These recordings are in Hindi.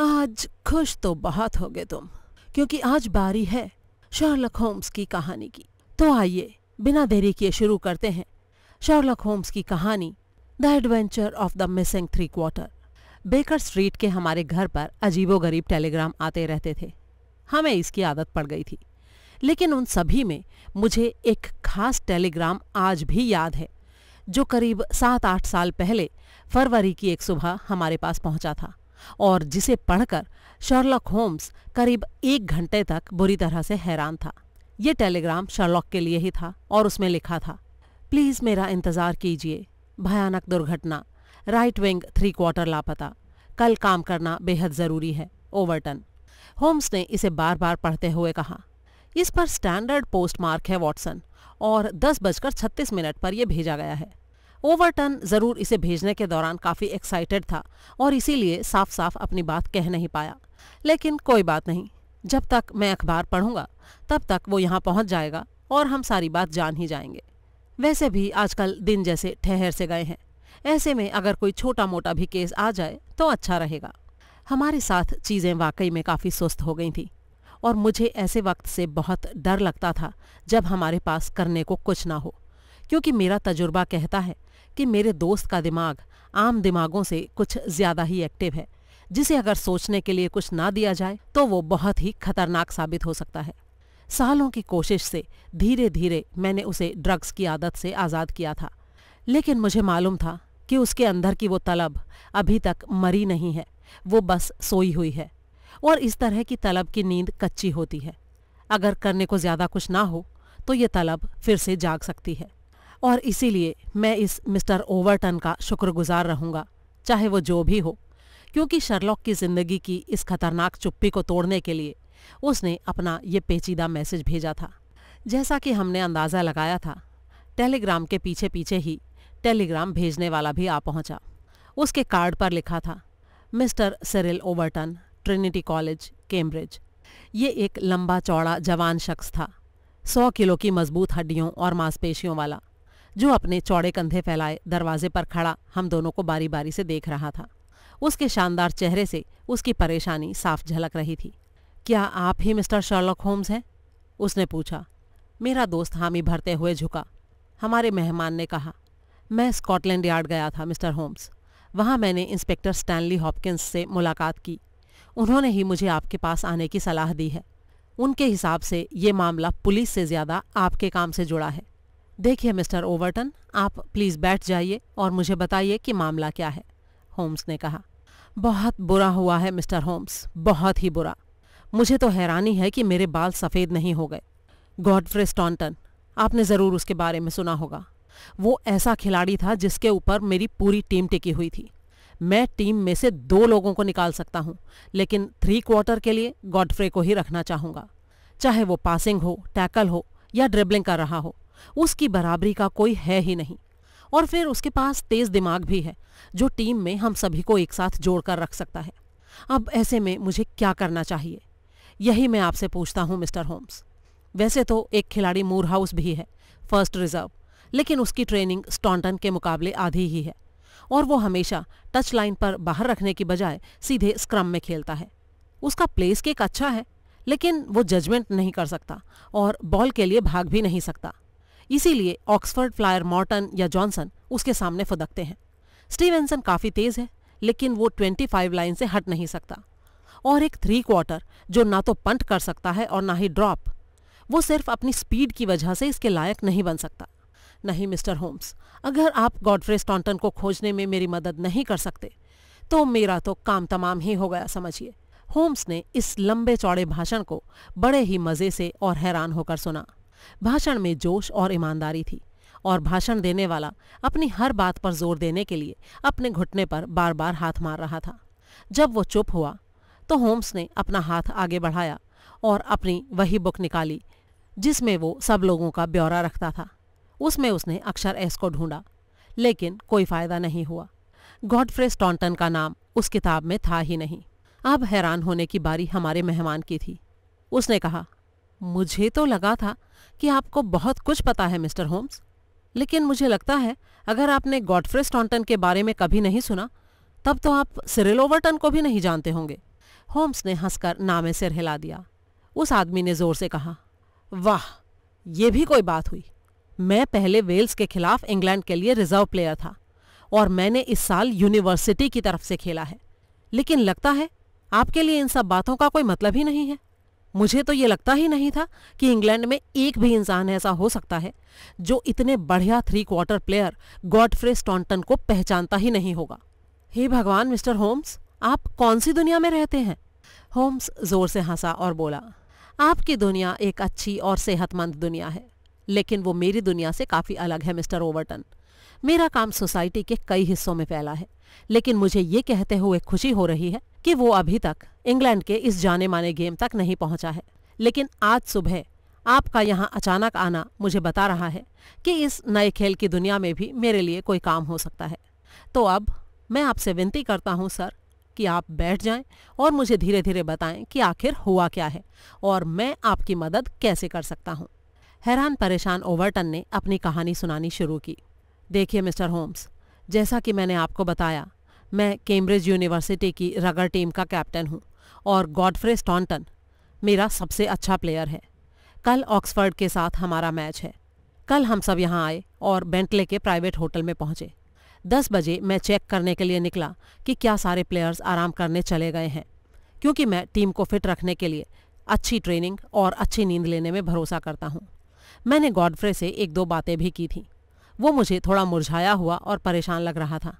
आज खुश तो बहुत होगे तुम क्योंकि आज बारी है शार्लक होम्स की कहानी की तो आइए बिना देरी किए शुरू करते हैं शार्लक होम्स की कहानी the adventure of the missing three quarter Baker Street के हमारे घर पर अजीबोगरीब टेलीग्राम आते रहते थे हमें इसकी आदत पड़ गई थी लेकिन उन सभी में मुझे एक खास टेलीग्राम आज भी याद है जो करीब सात आठ साल पहले फरवरी की एक सुबह हमारे पास पहुंचा था और जिसे पढ़कर शर्लॉक होम्स करीब एक घंटे तक बुरी तरह से हैरान था ये टेलीग्राम शर्लॉक के लिए ही था और उसमें लिखा था प्लीज मेरा इंतजार कीजिए भयानक दुर्घटना राइट विंग थ्री क्वार्टर लापता कल काम करना बेहद जरूरी है ओवरटन होम्स ने इसे बार बार पढ़ते हुए कहा इस पर स्टैंडर्ड पोस्टमार्क है वॉटसन और दस बजकर छत्तीस मिनट पर यह भेजा गया है ओवरटन जरूर इसे भेजने के दौरान काफी एक्साइटेड था और इसीलिए साफ साफ अपनी बात कह नहीं पाया लेकिन कोई बात नहीं जब तक मैं अखबार पढ़ूंगा तब तक वो यहाँ पहुँच जाएगा और हम सारी बात जान ही जाएंगे वैसे भी आजकल दिन जैसे ठहर से गए हैं ऐसे में अगर कोई छोटा मोटा भी केस आ जाए तो अच्छा रहेगा हमारे साथ चीज़ें वाकई में काफ़ी सुस्त हो गई थी और मुझे ऐसे वक्त से बहुत डर लगता था जब हमारे पास करने को कुछ ना हो क्योंकि मेरा तजुर्बा कहता है कि मेरे दोस्त का दिमाग आम दिमागों से कुछ ज्यादा ही एक्टिव है जिसे अगर सोचने के लिए कुछ ना दिया जाए तो वो बहुत ही खतरनाक साबित हो सकता है सालों की कोशिश से धीरे धीरे मैंने उसे ड्रग्स की आदत से आज़ाद किया था लेकिन मुझे मालूम था कि उसके अंदर की वो तलब अभी तक मरी नहीं है वो बस सोई हुई है और इस तरह की तलब की नींद कच्ची होती है अगर करने को ज़्यादा कुछ ना हो तो ये तलब फिर से जाग सकती है और इसीलिए मैं इस मिस्टर ओवरटन का शुक्रगुजार रहूंगा चाहे वो जो भी हो क्योंकि शर्लॉक की जिंदगी की इस खतरनाक चुप्पी को तोड़ने के लिए उसने अपना ये पेचीदा मैसेज भेजा था जैसा कि हमने अंदाज़ा लगाया था टेलीग्राम के पीछे पीछे ही टेलीग्राम भेजने वाला भी आ पहुंचा उसके कार्ड पर लिखा था mister Cyril Overton Trinity College Cambridge ये एक लंबा चौड़ा जवान शख्स था सौ किलो की मजबूत हड्डियों और मांसपेशियों वाला जो अपने चौड़े कंधे फैलाए दरवाजे पर खड़ा हम दोनों को बारी बारी से देख रहा था उसके शानदार चेहरे से उसकी परेशानी साफ झलक रही थी क्या आप ही मिस्टर शर्लॉक होम्स हैं उसने पूछा मेरा दोस्त हामी भरते हुए झुका हमारे मेहमान ने कहा मैं स्कॉटलैंड यार्ड गया था मिस्टर होम्स वहाँ मैंने इंस्पेक्टर स्टैनली हॉपकिंस से मुलाकात की उन्होंने ही मुझे आपके पास आने की सलाह दी है उनके हिसाब से ये मामला पुलिस से ज़्यादा आपके काम से जुड़ा है देखिए मिस्टर ओवरटन आप प्लीज़ बैठ जाइए और मुझे बताइए कि मामला क्या है होम्स ने कहा बहुत बुरा हुआ है मिस्टर होम्स बहुत ही बुरा मुझे तो हैरानी है कि मेरे बाल सफ़ेद नहीं हो गए गॉडफ्रे स्टॉन्टन आपने ज़रूर उसके बारे में सुना होगा वो ऐसा खिलाड़ी था जिसके ऊपर मेरी पूरी टीम टिकी हुई थी मैं टीम में से दो लोगों को निकाल सकता हूँ लेकिन थ्री क्वार्टर के लिए गॉडफ्रे को ही रखना चाहूँगा चाहे वो पासिंग हो टैकल हो या ड्रिबलिंग कर रहा हो उसकी बराबरी का कोई है ही नहीं और फिर उसके पास तेज दिमाग भी है जो टीम में हम सभी को एक साथ जोड़कर रख सकता है अब ऐसे में मुझे क्या करना चाहिए यही मैं आपसे पूछता हूँ मिस्टर होम्स वैसे तो एक खिलाड़ी मूर हाउस भी है फर्स्ट रिजर्व लेकिन उसकी ट्रेनिंग स्टॉन्टन के मुकाबले आधी ही है और वो हमेशा टच लाइन पर बाहर रखने की बजाय सीधे स्क्रम में खेलता है उसका प्लेस केक अच्छा है लेकिन वो जजमेंट नहीं कर सकता और बॉल के लिए भाग भी नहीं सकता इसीलिए ऑक्सफर्ड फ्लायर मॉर्टन या जॉनसन उसके सामने फुदकते हैं स्टीवेंसन काफ़ी तेज है लेकिन वो 25 लाइन से हट नहीं सकता और एक थ्री क्वार्टर जो ना तो पंट कर सकता है और ना ही ड्रॉप वो सिर्फ अपनी स्पीड की वजह से इसके लायक नहीं बन सकता नहीं मिस्टर होम्स अगर आप गॉडफ्रे स्टॉन्टन को खोजने में मेरी मदद नहीं कर सकते तो मेरा तो काम तमाम ही हो गया समझिए होम्स ने इस लंबे चौड़े भाषण को बड़े ही मज़े से और हैरान होकर सुना भाषण में जोश और ईमानदारी थी और भाषण देने वाला अपनी हर बात पर जोर देने के लिए अपने घुटने पर बार बार हाथ मार रहा था जब वो चुप हुआ तो होम्स ने अपना हाथ आगे बढ़ाया और अपनी वही बुक निकाली जिसमें वो सब लोगों का ब्यौरा रखता था उसमें उसने अक्षर एस को ढूंढा लेकिन कोई फायदा नहीं हुआ गॉडफ्रे स्टॉन्टन का नाम उस किताब में था ही नहीं अब हैरान होने की बारी हमारे मेहमान की थी उसने कहा मुझे तो लगा था कि आपको बहुत कुछ पता है मिस्टर होम्स लेकिन मुझे लगता है अगर आपने गॉडफ्रे स्टॉन्टन के बारे में कभी नहीं सुना तब तो आप सिरिल ओवरटन को भी नहीं जानते होंगे होम्स ने हंसकर नामे सिर हिला दिया उस आदमी ने जोर से कहा वाह ये भी कोई बात हुई मैं पहले वेल्स के खिलाफ इंग्लैंड के लिए रिजर्व प्लेयर था और मैंने इस साल यूनिवर्सिटी की तरफ से खेला है लेकिन लगता है आपके लिए इन सब बातों का कोई मतलब ही नहीं है मुझे तो ये लगता ही नहीं था कि इंग्लैंड में एक भी इंसान ऐसा हो सकता है जो इतने बढ़िया three quarter player Godfrey Staunton को पहचानता ही नहीं होगा हे भगवान मिस्टर होम्स आप कौन सी दुनिया में रहते हैं होम्स जोर से हंसा और बोला आपकी दुनिया एक अच्छी और सेहतमंद दुनिया है लेकिन वो मेरी दुनिया से काफ़ी अलग है मिस्टर ओवरटन मेरा काम सोसाइटी के कई हिस्सों में फैला है लेकिन मुझे ये कहते हुए खुशी हो रही है कि वो अभी तक इंग्लैंड के इस जाने माने गेम तक नहीं पहुंचा है लेकिन आज सुबह आपका यहाँ अचानक आना मुझे बता रहा है कि इस नए खेल की दुनिया में भी मेरे लिए कोई काम हो सकता है तो अब मैं आपसे विनती करता हूँ सर कि आप बैठ जाएं और मुझे धीरे धीरे बताएं कि आखिर हुआ क्या है और मैं आपकी मदद कैसे कर सकता हूँ हैरान परेशान ओवरटन ने अपनी कहानी सुनानी शुरू की देखिए मिस्टर होम्स जैसा कि मैंने आपको बताया मैं कैम्ब्रिज यूनिवर्सिटी की रगर टीम का कैप्टन हूँ और गॉडफ्रे स्टॉन्टन मेरा सबसे अच्छा प्लेयर है कल ऑक्सफर्ड के साथ हमारा मैच है कल हम सब यहाँ आए और बेंटले के प्राइवेट होटल में पहुँचे दस बजे मैं चेक करने के लिए निकला कि क्या सारे प्लेयर्स आराम करने चले गए हैं क्योंकि मैं टीम को फिट रखने के लिए अच्छी ट्रेनिंग और अच्छी नींद लेने में भरोसा करता हूँ मैंने गॉडफ्रे से एक दो बातें भी की थी वो मुझे थोड़ा मुरझाया हुआ और परेशान लग रहा था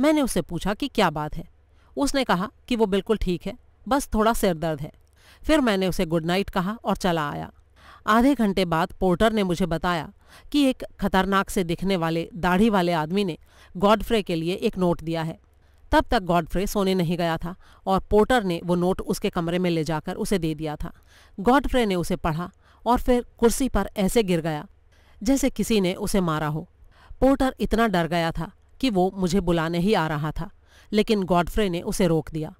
मैंने उससे पूछा कि क्या बात है उसने कहा कि वो बिल्कुल ठीक है बस थोड़ा सिर दर्द है फिर मैंने उसे गुड नाइट कहा और चला आया आधे घंटे बाद पोर्टर ने मुझे बताया कि एक खतरनाक से दिखने वाले दाढ़ी वाले आदमी ने गॉडफ्रे के लिए एक नोट दिया है तब तक गॉडफ्रे सोने नहीं गया था और पोर्टर ने वो नोट उसके कमरे में ले जाकर उसे दे दिया था गॉडफ्रे ने उसे पढ़ा और फिर कुर्सी पर ऐसे गिर गया जैसे किसी ने उसे मारा हो पोर्टर इतना डर गया था कि वो मुझे बुलाने ही आ रहा था लेकिन गॉडफ्रे ने उसे रोक दिया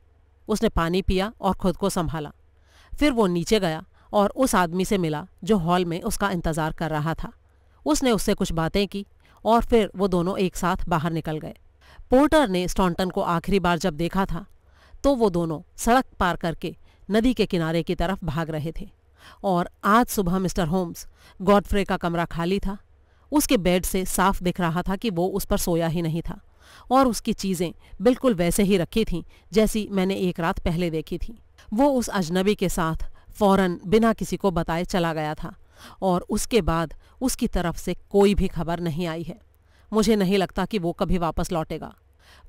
उसने पानी पिया और खुद को संभाला फिर वो नीचे गया और उस आदमी से मिला जो हॉल में उसका इंतज़ार कर रहा था उसने उससे कुछ बातें की और फिर वो दोनों एक साथ बाहर निकल गए पोर्टर ने स्टॉन्टन को आखिरी बार जब देखा था तो वो दोनों सड़क पार करके नदी के किनारे की तरफ भाग रहे थे और आज सुबह मिस्टर होम्स गॉडफ्रे का कमरा खाली था उसके बेड से साफ दिख रहा था कि वो उस पर सोया ही नहीं था और उसकी चीज़ें बिल्कुल वैसे ही रखी थीं जैसी मैंने एक रात पहले देखी थी वो उस अजनबी के साथ फौरन बिना किसी को बताए चला गया था और उसके बाद उसकी तरफ से कोई भी खबर नहीं आई है मुझे नहीं लगता कि वो कभी वापस लौटेगा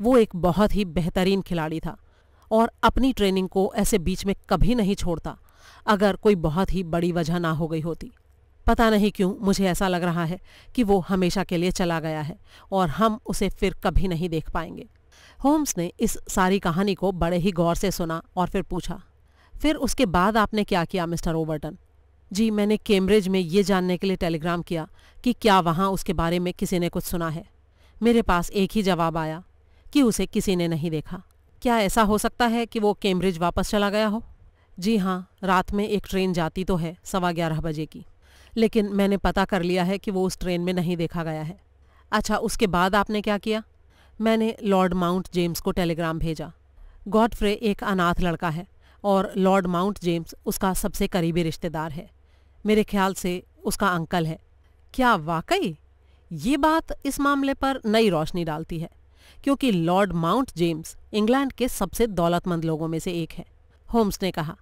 वो एक बहुत ही बेहतरीन खिलाड़ी था और अपनी ट्रेनिंग को ऐसे बीच में कभी नहीं छोड़ता अगर कोई बहुत ही बड़ी वजह ना हो गई होती पता नहीं क्यों मुझे ऐसा लग रहा है कि वो हमेशा के लिए चला गया है और हम उसे फिर कभी नहीं देख पाएंगे होम्स ने इस सारी कहानी को बड़े ही गौर से सुना और फिर पूछा फिर उसके बाद आपने क्या किया मिस्टर ओबर्टन जी मैंने कैम्ब्रिज में ये जानने के लिए टेलीग्राम किया कि क्या वहाँ उसके बारे में किसी ने कुछ सुना है मेरे पास एक ही जवाब आया कि उसे किसी ने नहीं देखा क्या ऐसा हो सकता है कि वो कैम्ब्रिज वापस चला गया हो जी हाँ रात में एक ट्रेन जाती तो है सवा ग्यारह बजे की लेकिन मैंने पता कर लिया है कि वो उस ट्रेन में नहीं देखा गया है अच्छा उसके बाद आपने क्या किया मैंने लॉर्ड माउंट जेम्स को टेलीग्राम भेजा गॉडफ्रे एक अनाथ लड़का है और लॉर्ड माउंट जेम्स उसका सबसे करीबी रिश्तेदार है मेरे ख्याल से उसका अंकल है क्या वाकई ये बात इस मामले पर नई रोशनी डालती है क्योंकि लॉर्ड माउंट जेम्स इंग्लैंड के सबसे दौलतमंद लोगों में से एक है होम्स ने कहा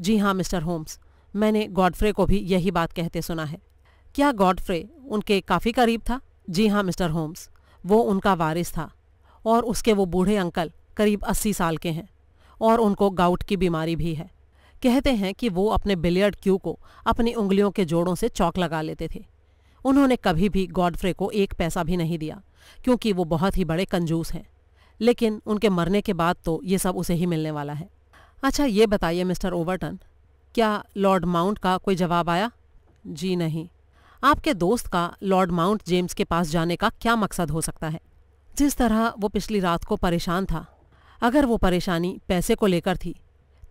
जी हाँ मिस्टर होम्स मैंने गॉडफ्रे को भी यही बात कहते सुना है क्या गॉडफ्रे उनके काफ़ी करीब था जी हाँ मिस्टर होम्स वो उनका वारिस था और उसके वो बूढ़े अंकल करीब अस्सी साल के हैं और उनको गाउट की बीमारी भी है कहते हैं कि वो अपने बिलियर्ड क्यू को अपनी उंगलियों के जोड़ों से चौक लगा लेते थे उन्होंने कभी भी गॉडफ्रे को एक पैसा भी नहीं दिया क्योंकि वो बहुत ही बड़े कंजूस हैं लेकिन उनके मरने के बाद तो ये सब उसे ही मिलने वाला है अच्छा ये बताइए मिस्टर ओवरटन क्या लॉर्ड माउंट का कोई जवाब आया जी नहीं आपके दोस्त का लॉर्ड माउंट जेम्स के पास जाने का क्या मकसद हो सकता है जिस तरह वो पिछली रात को परेशान था अगर वो परेशानी पैसे को लेकर थी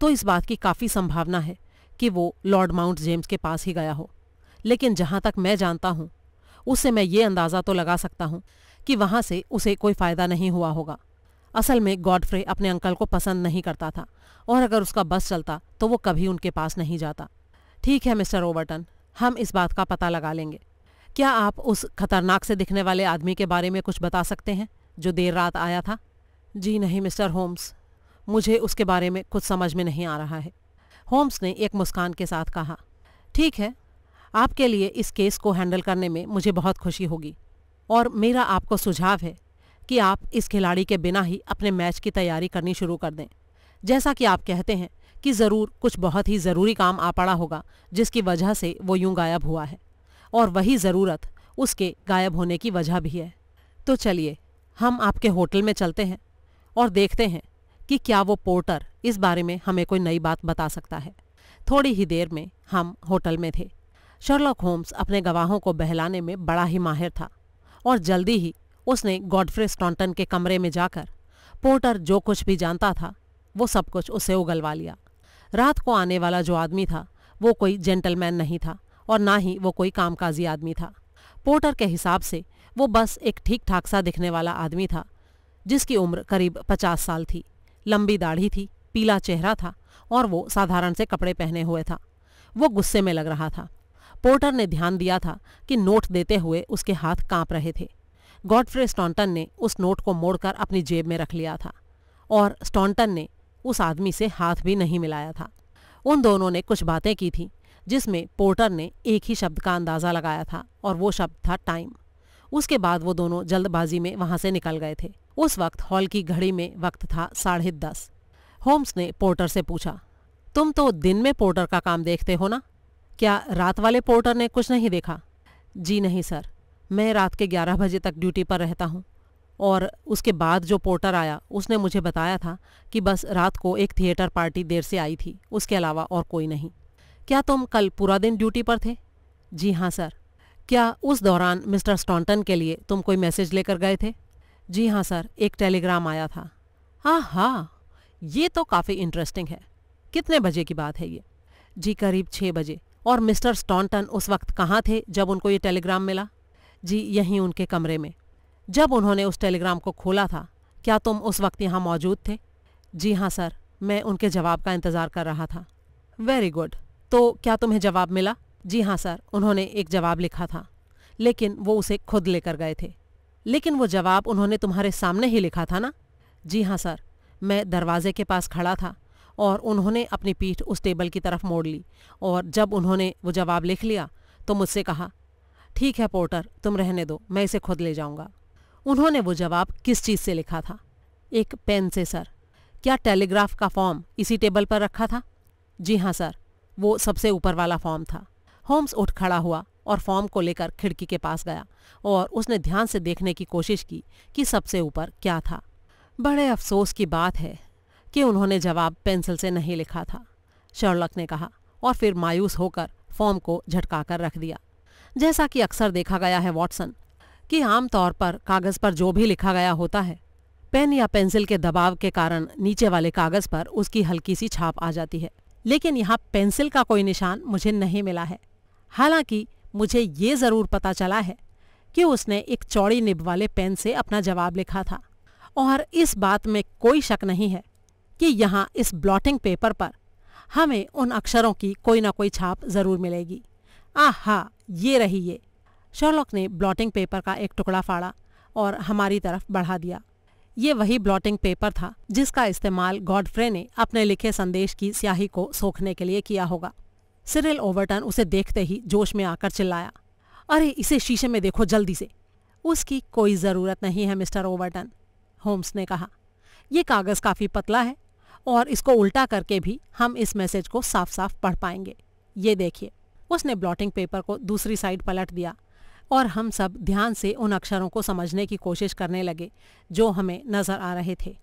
तो इस बात की काफ़ी संभावना है कि वो लॉर्ड माउंट जेम्स के पास ही गया हो लेकिन जहाँ तक मैं जानता हूँ उससे मैं ये अंदाज़ा तो लगा सकता हूँ कि वहाँ से उसे कोई फ़ायदा नहीं हुआ होगा असल में गॉडफ्रे अपने अंकल को पसंद नहीं करता था और अगर उसका बस चलता तो वो कभी उनके पास नहीं जाता ठीक है मिस्टर ओबर्टन हम इस बात का पता लगा लेंगे क्या आप उस खतरनाक से दिखने वाले आदमी के बारे में कुछ बता सकते हैं जो देर रात आया था जी नहीं मिस्टर होम्स मुझे उसके बारे में कुछ समझ में नहीं आ रहा है होम्स ने एक मुस्कान के साथ कहा ठीक है आपके लिए इस केस को हैंडल करने में मुझे बहुत खुशी होगी और मेरा आपको सुझाव है कि आप इस खिलाड़ी के बिना ही अपने मैच की तैयारी करनी शुरू कर दें जैसा कि आप कहते हैं कि ज़रूर कुछ बहुत ही ज़रूरी काम आ पड़ा होगा जिसकी वजह से वो यूं गायब हुआ है और वही ज़रूरत उसके गायब होने की वजह भी है तो चलिए हम आपके होटल में चलते हैं और देखते हैं कि क्या वो पोर्टर इस बारे में हमें कोई नई बात बता सकता है थोड़ी ही देर में हम होटल में थे शर्लॉक होम्स अपने गवाहों को बहलाने में बड़ा ही माहिर था और जल्दी ही उसने गॉडफ्रे स्टॉन्टन के कमरे में जाकर पोर्टर जो कुछ भी जानता था वो सब कुछ उसे उगलवा लिया रात को आने वाला जो आदमी था वो कोई जेंटलमैन नहीं था और ना ही वो कोई कामकाजी आदमी था पोर्टर के हिसाब से वो बस एक ठीक ठाक सा दिखने वाला आदमी था जिसकी उम्र करीब पचास साल थी लंबी दाढ़ी थी पीला चेहरा था और वो साधारण से कपड़े पहने हुए था वो गुस्से में लग रहा था पोर्टर ने ध्यान दिया था कि नोट देते हुए उसके हाथ कांप रहे थे गॉडफ्रे स्टॉन्टन ने उस नोट को मोड़कर अपनी जेब में रख लिया था और स्टॉन्टन ने उस आदमी से हाथ भी नहीं मिलाया था उन दोनों ने कुछ बातें की थी जिसमें पोर्टर ने एक ही शब्द का अंदाज़ा लगाया था और वो शब्द था टाइम उसके बाद वो दोनों जल्दबाजी में वहाँ से निकल गए थे उस वक्त हॉल की घड़ी में वक्त था साढ़े दस होम्स ने पोर्टर से पूछा तुम तो दिन में पोर्टर का काम देखते हो ना क्या रात वाले पोर्टर ने कुछ नहीं देखा जी नहीं सर मैं रात के ग्यारह बजे तक ड्यूटी पर रहता हूँ और उसके बाद जो पोर्टर आया उसने मुझे बताया था कि बस रात को एक थिएटर पार्टी देर से आई थी उसके अलावा और कोई नहीं क्या तुम कल पूरा दिन ड्यूटी पर थे जी हाँ सर क्या उस दौरान मिस्टर स्टॉन्टन के लिए तुम कोई मैसेज लेकर गए थे जी हाँ सर एक टेलीग्राम आया था हाँ हाँ ये तो काफ़ी इंटरेस्टिंग है कितने बजे की बात है ये जी करीब छः बजे और मिस्टर स्टॉन्टन उस वक्त कहाँ थे जब उनको ये टेलीग्राम मिला जी यहीं उनके कमरे में जब उन्होंने उस टेलीग्राम को खोला था क्या तुम उस वक्त यहाँ मौजूद थे जी हाँ सर मैं उनके जवाब का इंतज़ार कर रहा था वेरी गुड तो क्या तुम्हें जवाब मिला जी हाँ सर उन्होंने एक जवाब लिखा था लेकिन वो उसे खुद लेकर गए थे लेकिन वो जवाब उन्होंने तुम्हारे सामने ही लिखा था ना जी हाँ सर मैं दरवाजे के पास खड़ा था और उन्होंने अपनी पीठ उस टेबल की तरफ मोड़ ली और जब उन्होंने वो जवाब लिख लिया तो मुझसे कहा ठीक है पोर्टर तुम रहने दो मैं इसे खुद ले जाऊंगा उन्होंने वो जवाब किस चीज़ से लिखा था एक पेन से सर क्या टेलीग्राफ का फॉर्म इसी टेबल पर रखा था जी हाँ सर वो सबसे ऊपर वाला फॉर्म था होम्स उठ खड़ा हुआ और फॉर्म को लेकर खिड़की के पास गया और उसने ध्यान से देखने की कोशिश की कि सबसे ऊपर क्या था बड़े अफसोस की बात है कि उन्होंने जवाब पेंसिल से नहीं लिखा था शर्लक ने कहा और फिर मायूस होकर फॉर्म को झटका कर रख दिया जैसा कि अक्सर देखा गया है वॉटसन कि आमतौर पर कागज पर जो भी लिखा गया होता है पेन या पेंसिल के दबाव के कारण नीचे वाले कागज पर उसकी हल्की सी छाप आ जाती है लेकिन यहाँ पेंसिल का कोई निशान मुझे नहीं मिला है हालांकि मुझे ये ज़रूर पता चला है कि उसने एक चौड़ी निब वाले पेन से अपना जवाब लिखा था और इस बात में कोई शक नहीं है कि यहाँ इस ब्लॉटिंग पेपर पर हमें उन अक्षरों की कोई ना कोई छाप ज़रूर मिलेगी आहा ये रही ये शर्लॉक ने ब्लॉटिंग पेपर का एक टुकड़ा फाड़ा और हमारी तरफ बढ़ा दिया ये वही ब्लॉटिंग पेपर था जिसका इस्तेमाल गॉडफ्रे ने अपने लिखे संदेश की स्याही को सोखने के लिए किया होगा सिरिल ओवरटन उसे देखते ही जोश में आकर चिल्लाया अरे इसे शीशे में देखो जल्दी से उसकी कोई ज़रूरत नहीं है मिस्टर ओवरटन होम्स ने कहा यह कागज़ काफ़ी पतला है और इसको उल्टा करके भी हम इस मैसेज को साफ साफ पढ़ पाएंगे ये देखिए उसने ब्लॉटिंग पेपर को दूसरी साइड पलट दिया और हम सब ध्यान से उन अक्षरों को समझने की कोशिश करने लगे जो हमें नजर आ रहे थे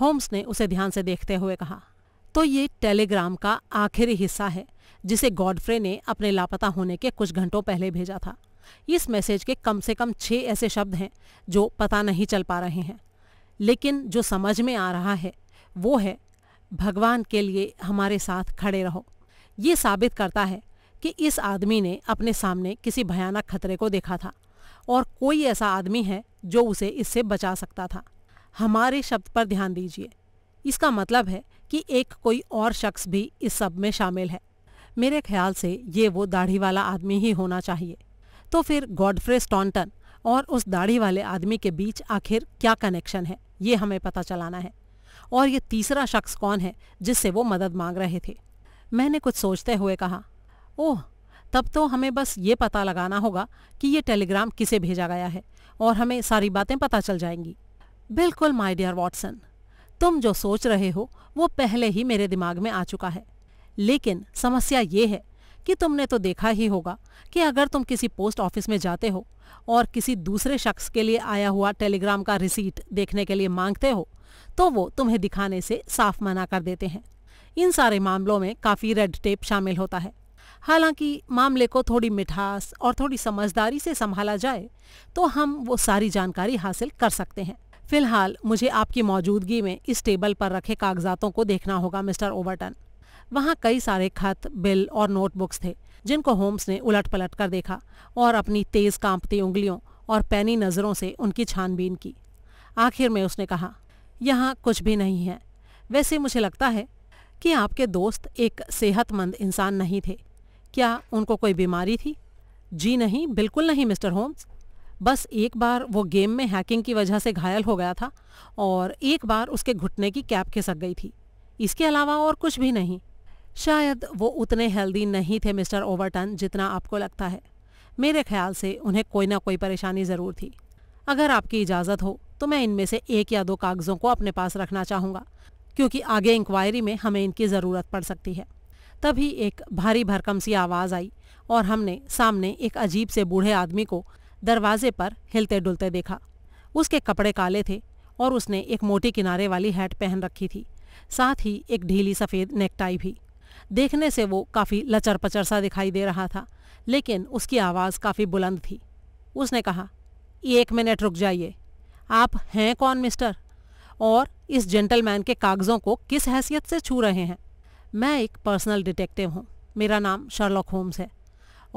होम्स ने उसे ध्यान से देखते हुए कहा तो ये टेलीग्राम का आखिरी हिस्सा है जिसे गॉडफ्रे ने अपने लापता होने के कुछ घंटों पहले भेजा था इस मैसेज के कम से कम छः ऐसे शब्द हैं जो पता नहीं चल पा रहे हैं लेकिन जो समझ में आ रहा है वो है भगवान के लिए हमारे साथ खड़े रहो ये साबित करता है कि इस आदमी ने अपने सामने किसी भयानक खतरे को देखा था और कोई ऐसा आदमी है जो उसे इससे बचा सकता था हमारे शब्द पर ध्यान दीजिए इसका मतलब है कि एक कोई और शख्स भी इस सब में शामिल है मेरे ख्याल से ये वो दाढ़ी वाला आदमी ही होना चाहिए तो फिर गॉडफ्रे स्टॉन्टन और उस दाढ़ी वाले आदमी के बीच आखिर क्या कनेक्शन है ये हमें पता चलाना है और ये तीसरा शख्स कौन है जिससे वो मदद मांग रहे थे मैंने कुछ सोचते हुए कहा ओह तब तो हमें बस ये पता लगाना होगा कि ये टेलीग्राम किसे भेजा गया है और हमें सारी बातें पता चल जाएंगी बिल्कुल माय डियर वॉटसन तुम जो सोच रहे हो वो पहले ही मेरे दिमाग में आ चुका है लेकिन समस्या ये है कि तुमने तो देखा ही होगा कि अगर तुम किसी पोस्ट ऑफिस में जाते हो और किसी दूसरे शख्स के लिए आया हुआ टेलीग्राम का रिसीट देखने के लिए मांगते हो तो वो तुम्हें दिखाने से साफ मना कर देते हैं इन सारे मामलों में काफ़ी रेड टेप शामिल होता है हालांकि मामले को थोड़ी मिठास और थोड़ी समझदारी से संभाला जाए तो हम वो सारी जानकारी हासिल कर सकते हैं फिलहाल मुझे आपकी मौजूदगी में इस टेबल पर रखे कागजातों को देखना होगा मिस्टर ओवरटन वहाँ कई सारे खत बिल और नोटबुक्स थे जिनको होम्स ने उलट पलट कर देखा और अपनी तेज़ कांपती उंगलियों और पैनी नज़रों से उनकी छानबीन की आखिर में उसने कहा यहाँ कुछ भी नहीं है वैसे मुझे लगता है कि आपके दोस्त एक सेहतमंद इंसान नहीं थे क्या उनको कोई बीमारी थी जी नहीं बिल्कुल नहीं मिस्टर होम्स बस एक बार वो गेम में हैकिंग की वजह से घायल हो गया था और एक बार उसके घुटने की कैप खिसक गई थी इसके अलावा और कुछ भी नहीं शायद वो उतने हेल्दी नहीं थे मिस्टर ओवरटन जितना आपको लगता है मेरे ख्याल से उन्हें कोई ना कोई परेशानी ज़रूर थी अगर आपकी इजाज़त हो तो मैं इनमें से एक या दो कागज़ों को अपने पास रखना चाहूँगा क्योंकि आगे इंक्वायरी में हमें इनकी ज़रूरत पड़ सकती है तभी एक भारी भरकम सी आवाज़ आई और हमने सामने एक अजीब से बूढ़े आदमी को दरवाजे पर हिलते डुलते देखा उसके कपड़े काले थे और उसने एक मोटी किनारे वाली हैट पहन रखी थी साथ ही एक ढीली सफ़ेद नेकटाई भी देखने से वो काफ़ी लचर पचर सा दिखाई दे रहा था लेकिन उसकी आवाज़ काफ़ी बुलंद थी उसने कहा एक मिनट रुक जाइए आप हैं कौन मिस्टर और इस जेंटलमैन के कागज़ों को किस हैसियत से छू रहे हैं मैं एक पर्सनल डिटेक्टिव हूँ मेरा नाम शर्लॉक होम्स है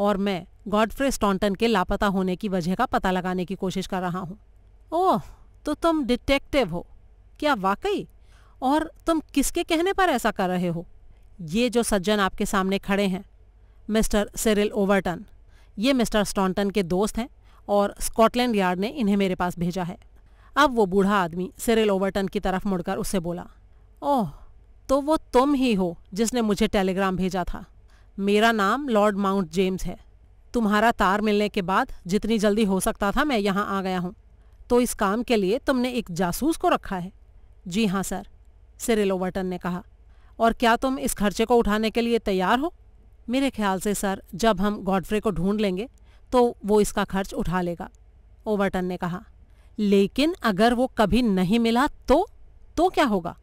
और मैं गॉडफ्रे स्टॉन्टन के लापता होने की वजह का पता लगाने की कोशिश कर रहा हूँ ओह तो तुम डिटेक्टिव हो क्या वाकई और तुम किसके कहने पर ऐसा कर रहे हो ये जो सज्जन आपके सामने खड़े हैं मिस्टर सेरिल ओवरटन ये मिस्टर स्टॉन्टन के दोस्त हैं और स्कॉटलैंड यार्ड ने इन्हें मेरे पास भेजा है अब वो बूढ़ा आदमी सेरिल ओवरटन की तरफ मुड़कर उससे बोला ओह तो वो तुम ही हो जिसने मुझे टेलीग्राम भेजा था मेरा नाम लॉर्ड माउंट जेम्स है तुम्हारा तार मिलने के बाद जितनी जल्दी हो सकता था मैं यहाँ आ गया हूँ तो इस काम के लिए तुमने एक जासूस को रखा है जी हाँ सर सिरिलो ओवर्टन ने कहा और क्या तुम इस खर्चे को उठाने के लिए तैयार हो मेरे ख्याल से सर जब हम गॉडफ्रे को ढूंढ लेंगे तो वो इसका खर्च उठा लेगा ओवर्टन ने कहा लेकिन अगर वो कभी नहीं मिला तो तो क्या होगा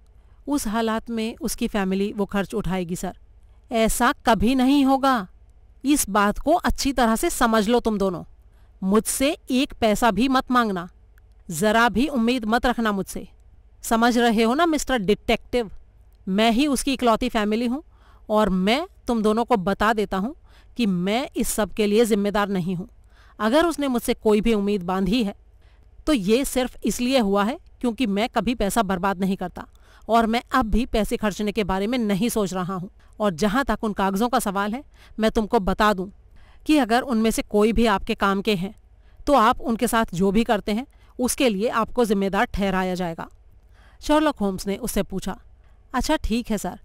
उस हालात में उसकी फैमिली वो खर्च उठाएगी सर ऐसा कभी नहीं होगा इस बात को अच्छी तरह से समझ लो तुम दोनों मुझसे एक पैसा भी मत मांगना ज़रा भी उम्मीद मत रखना मुझसे समझ रहे हो ना मिस्टर डिटेक्टिव मैं ही उसकी इकलौती फैमिली हूँ और मैं तुम दोनों को बता देता हूँ कि मैं इस सब के लिए जिम्मेदार नहीं हूँ अगर उसने मुझसे कोई भी उम्मीद बांधी है तो ये सिर्फ इसलिए हुआ है क्योंकि मैं कभी पैसा बर्बाद नहीं करता और मैं अब भी पैसे खर्चने के बारे में नहीं सोच रहा हूँ और जहाँ तक उन कागज़ों का सवाल है मैं तुमको बता दूँ कि अगर उनमें से कोई भी आपके काम के हैं तो आप उनके साथ जो भी करते हैं उसके लिए आपको जिम्मेदार ठहराया जाएगा शर्लक होम्स ने उससे पूछा अच्छा ठीक है सर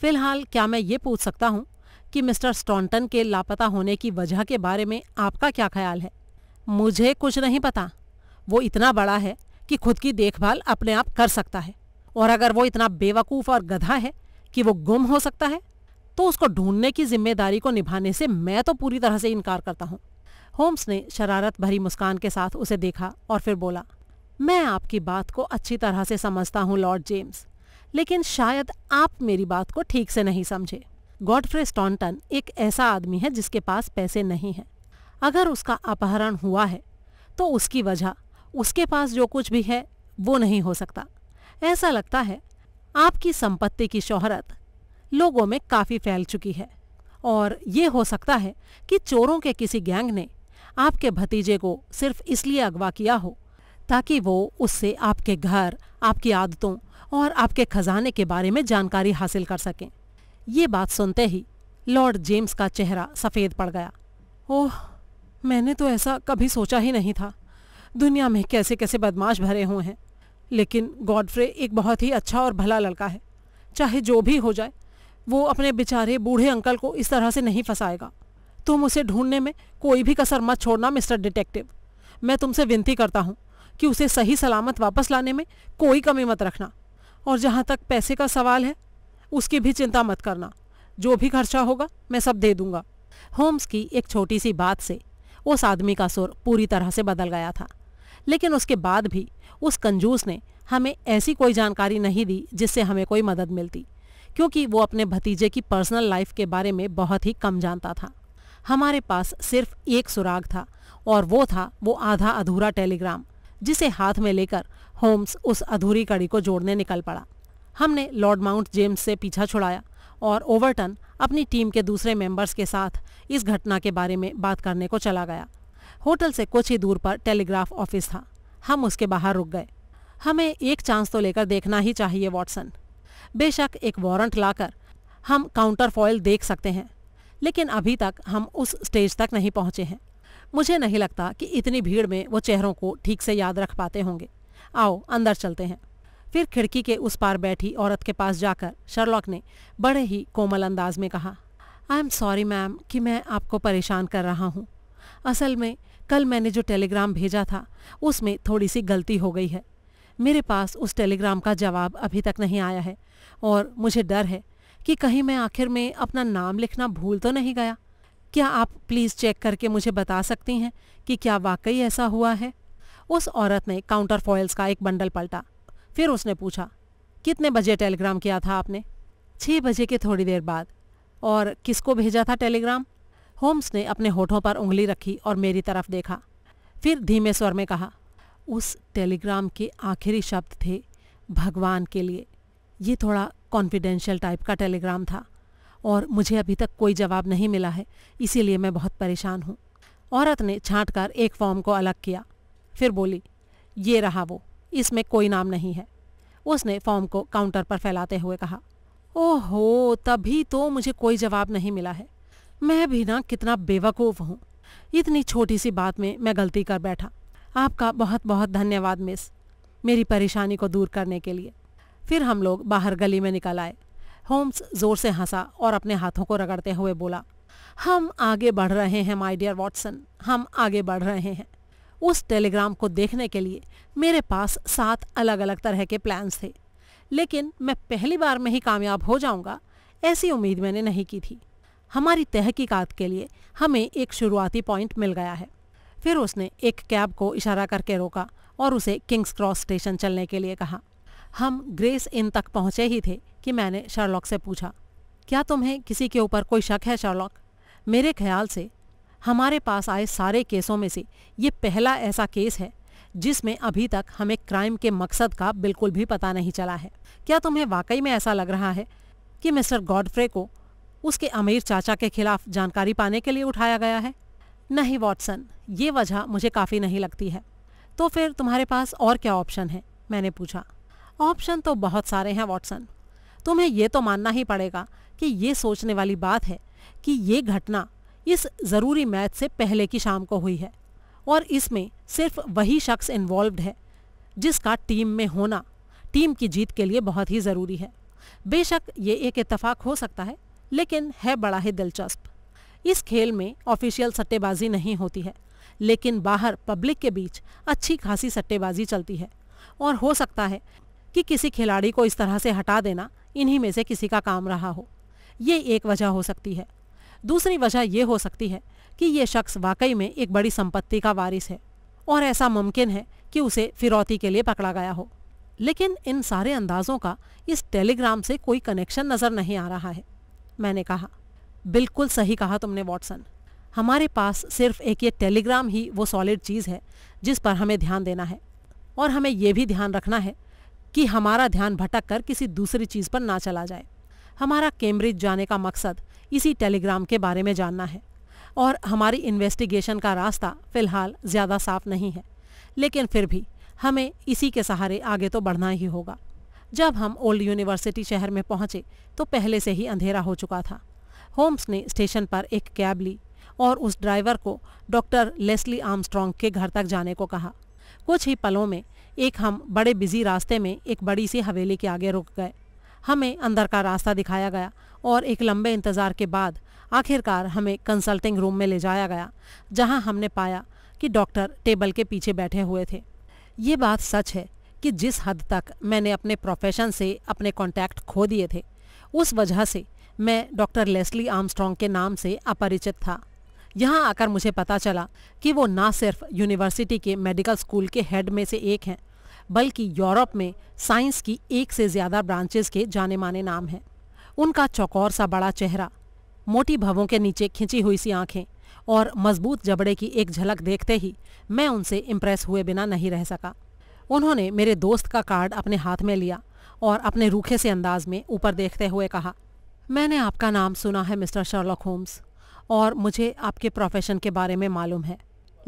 फिलहाल क्या मैं ये पूछ सकता हूँ कि मिस्टर स्टॉन्टन के लापता होने की वजह के बारे में आपका क्या ख्याल है मुझे कुछ नहीं पता वो इतना बड़ा है कि खुद की देखभाल अपने आप कर सकता है और अगर वो इतना बेवकूफ़ और गधा है कि वो गुम हो सकता है तो उसको ढूंढने की जिम्मेदारी को निभाने से मैं तो पूरी तरह से इनकार करता हूँ होम्स ने शरारत भरी मुस्कान के साथ उसे देखा और फिर बोला मैं आपकी बात को अच्छी तरह से समझता हूँ लॉर्ड जेम्स लेकिन शायद आप मेरी बात को ठीक से नहीं समझे गॉडफ्रे स्टॉन्टन एक ऐसा आदमी है जिसके पास पैसे नहीं हैं अगर उसका अपहरण हुआ है तो उसकी वजह उसके पास जो कुछ भी है वो नहीं हो सकता ऐसा लगता है आपकी संपत्ति की शोहरत लोगों में काफ़ी फैल चुकी है और ये हो सकता है कि चोरों के किसी गैंग ने आपके भतीजे को सिर्फ इसलिए अगवा किया हो ताकि वो उससे आपके घर आपकी आदतों और आपके खजाने के बारे में जानकारी हासिल कर सकें ये बात सुनते ही लॉर्ड जेम्स का चेहरा सफ़ेद पड़ गया ओह मैंने तो ऐसा कभी सोचा ही नहीं था दुनिया में कैसे कैसे बदमाश भरे हुए हैं लेकिन गॉडफ्रे एक बहुत ही अच्छा और भला लड़का है चाहे जो भी हो जाए वो अपने बेचारे बूढ़े अंकल को इस तरह से नहीं फंसाएगा तुम उसे ढूंढने में कोई भी कसर मत छोड़ना मिस्टर डिटेक्टिव मैं तुमसे विनती करता हूँ कि उसे सही सलामत वापस लाने में कोई कमी मत रखना और जहाँ तक पैसे का सवाल है उसकी भी चिंता मत करना जो भी खर्चा होगा मैं सब दे दूंगा होम्स की एक छोटी सी बात से उस आदमी का सुर पूरी तरह से बदल गया था लेकिन उसके बाद भी उस कंजूस ने हमें ऐसी कोई जानकारी नहीं दी जिससे हमें कोई मदद मिलती क्योंकि वो अपने भतीजे की पर्सनल लाइफ के बारे में बहुत ही कम जानता था हमारे पास सिर्फ एक सुराग था और वो था वो आधा अधूरा टेलीग्राम जिसे हाथ में लेकर होम्स उस अधूरी कड़ी को जोड़ने निकल पड़ा हमने लॉर्ड माउंट जेम्स से पीछा छुड़ाया और ओवरटन अपनी टीम के दूसरे मेंबर्स के साथ इस घटना के बारे में बात करने को चला गया होटल से कुछ ही दूर पर टेलीग्राफ ऑफिस था हम उसके बाहर रुक गए हमें एक चांस तो लेकर देखना ही चाहिए वॉटसन बेशक एक वारंट लाकर हम काउंटर फॉयल देख सकते हैं लेकिन अभी तक हम उस स्टेज तक नहीं पहुंचे हैं मुझे नहीं लगता कि इतनी भीड़ में वो चेहरों को ठीक से याद रख पाते होंगे आओ अंदर चलते हैं फिर खिड़की के उस पार बैठी औरत के पास जाकर शर्लॉक ने बड़े ही कोमल अंदाज में कहा आई एम सॉरी मैम कि मैं आपको परेशान कर रहा हूँ असल में कल मैंने जो टेलीग्राम भेजा था उसमें थोड़ी सी गलती हो गई है मेरे पास उस टेलीग्राम का जवाब अभी तक नहीं आया है और मुझे डर है कि कहीं मैं आखिर में अपना नाम लिखना भूल तो नहीं गया क्या आप प्लीज़ चेक करके मुझे बता सकती हैं कि क्या वाकई ऐसा हुआ है उस औरत ने काउंटर फॉयल्स का एक बंडल पलटा फिर उसने पूछा कितने बजे टेलीग्राम किया था आपने छः बजे के थोड़ी देर बाद और किसको भेजा था टेलीग्राम होम्स ने अपने होठों पर उंगली रखी और मेरी तरफ देखा फिर धीमे स्वर में कहा उस टेलीग्राम के आखिरी शब्द थे भगवान के लिए ये थोड़ा कॉन्फिडेंशियल टाइप का टेलीग्राम था और मुझे अभी तक कोई जवाब नहीं मिला है इसीलिए मैं बहुत परेशान हूँ औरत ने छाँट कर एक फॉर्म को अलग किया फिर बोली ये रहा वो इसमें कोई नाम नहीं है उसने फॉर्म को काउंटर पर फैलाते हुए कहा ओहो तभी तो मुझे कोई जवाब नहीं मिला है मैं भी ना कितना बेवकूफ़ हूँ इतनी छोटी सी बात में मैं गलती कर बैठा आपका बहुत बहुत धन्यवाद मिस मेरी परेशानी को दूर करने के लिए फिर हम लोग बाहर गली में निकल आए होम्स जोर से हंसा और अपने हाथों को रगड़ते हुए बोला हम आगे बढ़ रहे हैं माय डियर वॉटसन हम आगे बढ़ रहे हैं उस टेलीग्राम को देखने के लिए मेरे पास सात अलग अलग तरह के प्लान्स थे लेकिन मैं पहली बार में ही कामयाब हो जाऊंगा ऐसी उम्मीद मैंने नहीं की थी हमारी तहकीकात के लिए हमें एक शुरुआती पॉइंट मिल गया है फिर उसने एक कैब को इशारा करके रोका और उसे किंग्स क्रॉस स्टेशन चलने के लिए कहा हम ग्रेस इन तक पहुंचे ही थे कि मैंने शार्लॉक से पूछा क्या तुम्हें किसी के ऊपर कोई शक है शार्लॉक मेरे ख्याल से हमारे पास आए सारे केसों में से ये पहला ऐसा केस है जिसमें अभी तक हमें क्राइम के मकसद का बिल्कुल भी पता नहीं चला है क्या तुम्हें वाकई में ऐसा लग रहा है कि मिस्टर गॉडफ्रे को उसके अमीर चाचा के खिलाफ जानकारी पाने के लिए उठाया गया है नहीं वॉटसन ये वजह मुझे काफ़ी नहीं लगती है तो फिर तुम्हारे पास और क्या ऑप्शन है मैंने पूछा ऑप्शन तो बहुत सारे हैं वॉटसन तुम्हें यह तो मानना ही पड़ेगा कि ये सोचने वाली बात है कि ये घटना इस ज़रूरी मैच से पहले की शाम को हुई है और इसमें सिर्फ वही शख्स इन्वॉल्व है जिसका टीम में होना टीम की जीत के लिए बहुत ही ज़रूरी है बेशक ये एक इतफाक़ हो सकता है लेकिन है बड़ा ही दिलचस्प इस खेल में ऑफिशियल सट्टेबाजी नहीं होती है लेकिन बाहर पब्लिक के बीच अच्छी खासी सट्टेबाजी चलती है और हो सकता है कि किसी खिलाड़ी को इस तरह से हटा देना इन्हीं में से किसी का काम रहा हो ये एक वजह हो सकती है दूसरी वजह यह हो सकती है कि ये शख्स वाकई में एक बड़ी संपत्ति का वारिस है और ऐसा मुमकिन है कि उसे फिरौती के लिए पकड़ा गया हो लेकिन इन सारे अंदाजों का इस टेलीग्राम से कोई कनेक्शन नज़र नहीं आ रहा है मैंने कहा बिल्कुल सही कहा तुमने वॉटसन हमारे पास सिर्फ एक ये टेलीग्राम ही वो सॉलिड चीज़ है जिस पर हमें ध्यान देना है और हमें यह भी ध्यान रखना है कि हमारा ध्यान भटक कर किसी दूसरी चीज़ पर ना चला जाए हमारा कैम्ब्रिज जाने का मकसद इसी टेलीग्राम के बारे में जानना है और हमारी इन्वेस्टिगेशन का रास्ता फ़िलहाल ज़्यादा साफ नहीं है लेकिन फिर भी हमें इसी के सहारे आगे तो बढ़ना ही होगा जब हम ओल्ड यूनिवर्सिटी शहर में पहुंचे तो पहले से ही अंधेरा हो चुका था होम्स ने स्टेशन पर एक कैब ली और उस ड्राइवर को डॉक्टर लेस्ली आर्मस्ट्रॉन्ग के घर तक जाने को कहा कुछ ही पलों में एक हम बड़े बिजी रास्ते में एक बड़ी सी हवेली के आगे रुक गए हमें अंदर का रास्ता दिखाया गया और एक लंबे इंतज़ार के बाद आखिरकार हमें कंसल्टिंग रूम में ले जाया गया जहां हमने पाया कि डॉक्टर टेबल के पीछे बैठे हुए थे ये बात सच है कि जिस हद तक मैंने अपने प्रोफेशन से अपने कॉन्टैक्ट खो दिए थे उस वजह से मैं डॉक्टर लेस्ली आर्मस्ट्रॉन्ग के नाम से अपरिचित था यहाँ आकर मुझे पता चला कि वो ना सिर्फ यूनिवर्सिटी के मेडिकल स्कूल के हेड में से एक हैं बल्कि यूरोप में साइंस की एक से ज़्यादा ब्रांचेस के जाने माने नाम हैं उनका चौकोर सा बड़ा चेहरा मोटी भवों के नीचे खिंची हुई सी आंखें और मजबूत जबड़े की एक झलक देखते ही मैं उनसे इम्प्रेस हुए बिना नहीं रह सका उन्होंने मेरे दोस्त का कार्ड अपने हाथ में लिया और अपने रूखे से अंदाज में ऊपर देखते हुए कहा मैंने आपका नाम सुना है मिस्टर शर्लॉक होम्स और मुझे आपके प्रोफेशन के बारे में मालूम है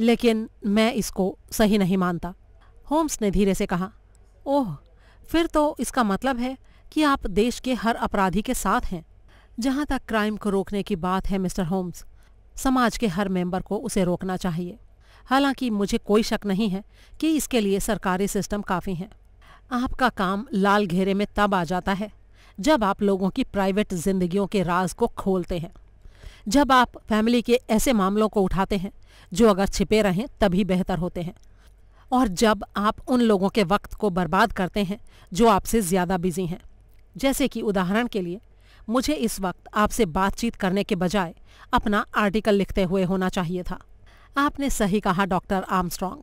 लेकिन मैं इसको सही नहीं मानता होम्स ने धीरे से कहा ओह फिर तो इसका मतलब है कि आप देश के हर अपराधी के साथ हैं जहाँ तक क्राइम को रोकने की बात है मिस्टर होम्स समाज के हर मेंबर को उसे रोकना चाहिए हालांकि मुझे कोई शक नहीं है कि इसके लिए सरकारी सिस्टम काफ़ी हैं आपका काम लाल घेरे में तब आ जाता है जब आप लोगों की प्राइवेट जिंदगियों के राज को खोलते हैं जब आप फैमिली के ऐसे मामलों को उठाते हैं जो अगर छिपे रहें तभी बेहतर होते हैं और जब आप उन लोगों के वक्त को बर्बाद करते हैं जो आपसे ज़्यादा बिजी हैं जैसे कि उदाहरण के लिए मुझे इस वक्त आपसे बातचीत करने के बजाय अपना आर्टिकल लिखते हुए होना चाहिए था आपने सही कहा डॉक्टर आर्मस्ट्रांग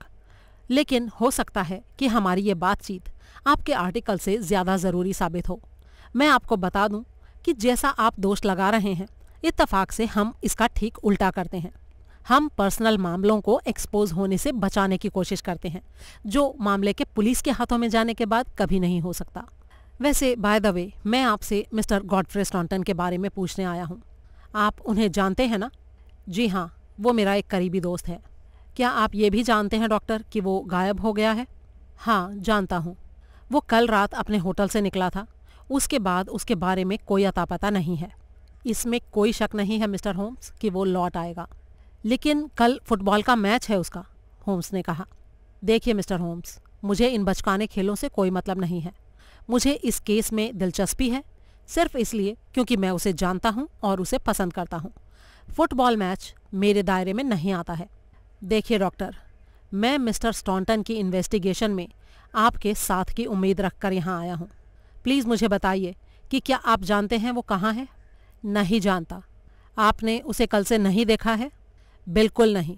लेकिन हो सकता है कि हमारी ये बातचीत आपके आर्टिकल से ज़्यादा ज़रूरी साबित हो मैं आपको बता दूं कि जैसा आप दोष लगा रहे हैं इतफाक से हम इसका ठीक उल्टा करते हैं हम पर्सनल मामलों को एक्सपोज होने से बचाने की कोशिश करते हैं जो मामले के पुलिस के हाथों में जाने के बाद कभी नहीं हो सकता वैसे बाय द वे मैं आपसे मिस्टर गॉडफ्रे स्टॉन्टन के बारे में पूछने आया हूँ आप उन्हें जानते हैं ना जी हाँ वो मेरा एक करीबी दोस्त है क्या आप ये भी जानते हैं डॉक्टर कि वो गायब हो गया है हाँ जानता हूँ वो कल रात अपने होटल से निकला था उसके बाद उसके बारे में कोई अतापता नहीं है इसमें कोई शक नहीं है मिस्टर होम्स कि वो लौट आएगा लेकिन कल फुटबॉल का मैच है उसका होम्स ने कहा देखिए मिस्टर होम्स मुझे इन बचकाने खेलों से कोई मतलब नहीं है मुझे इस केस में दिलचस्पी है सिर्फ इसलिए क्योंकि मैं उसे जानता हूँ और उसे पसंद करता हूँ फुटबॉल मैच मेरे दायरे में नहीं आता है देखिए डॉक्टर मैं मिस्टर स्टॉन्टन की इन्वेस्टिगेशन में आपके साथ की उम्मीद रखकर यहाँ आया हूँ प्लीज़ मुझे बताइए कि क्या आप जानते हैं वो कहाँ है नहीं जानता आपने उसे कल से नहीं देखा है बिल्कुल नहीं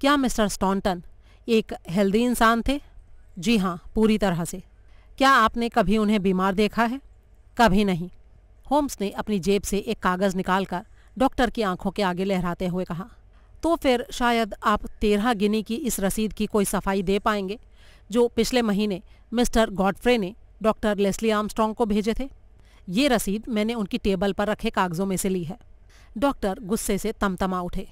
क्या मिस्टर स्टॉन्टन एक हेल्दी इंसान थे जी हाँ पूरी तरह से क्या आपने कभी उन्हें बीमार देखा है कभी नहीं होम्स ने अपनी जेब से एक कागज़ निकालकर डॉक्टर की आंखों के आगे लहराते हुए कहा तो फिर शायद आप तेरह गिनी की इस रसीद की कोई सफाई दे पाएंगे जो पिछले महीने मिस्टर गॉडफ्रे ने डॉक्टर लेस्ली आर्मस्ट्रॉन्ग को भेजे थे ये रसीद मैंने उनकी टेबल पर रखे कागजों में से ली है डॉक्टर गुस्से से तमतमा उठे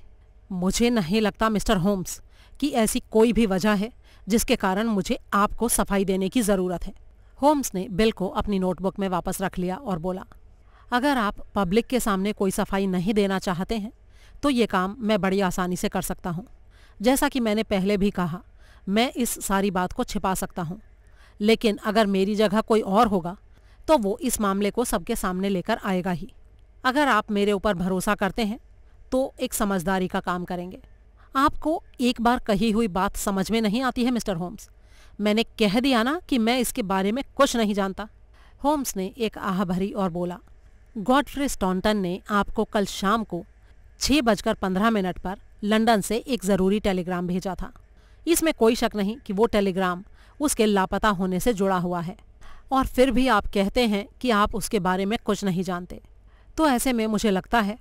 मुझे नहीं लगता मिस्टर होम्स कि ऐसी कोई भी वजह है जिसके कारण मुझे आपको सफाई देने की ज़रूरत है होम्स ने बिल को अपनी नोटबुक में वापस रख लिया और बोला अगर आप पब्लिक के सामने कोई सफाई नहीं देना चाहते हैं तो ये काम मैं बड़ी आसानी से कर सकता हूँ जैसा कि मैंने पहले भी कहा मैं इस सारी बात को छिपा सकता हूँ लेकिन अगर मेरी जगह कोई और होगा तो वो इस मामले को सबके सामने लेकर आएगा ही अगर आप मेरे ऊपर भरोसा करते हैं तो एक समझदारी का काम करेंगे आपको एक बार कही हुई बात समझ में नहीं आती है मिस्टर होम्स मैंने कह दिया ना कि मैं इसके बारे में कुछ नहीं जानता होम्स ने एक आह भरी और बोला गॉडफ्रे स्टॉन्टन ने आपको कल शाम को छः बजकर पंद्रह मिनट पर लंदन से एक ज़रूरी टेलीग्राम भेजा था इसमें कोई शक नहीं कि वो टेलीग्राम उसके लापता होने से जुड़ा हुआ है और फिर भी आप कहते हैं कि आप उसके बारे में कुछ नहीं जानते तो ऐसे में मुझे लगता है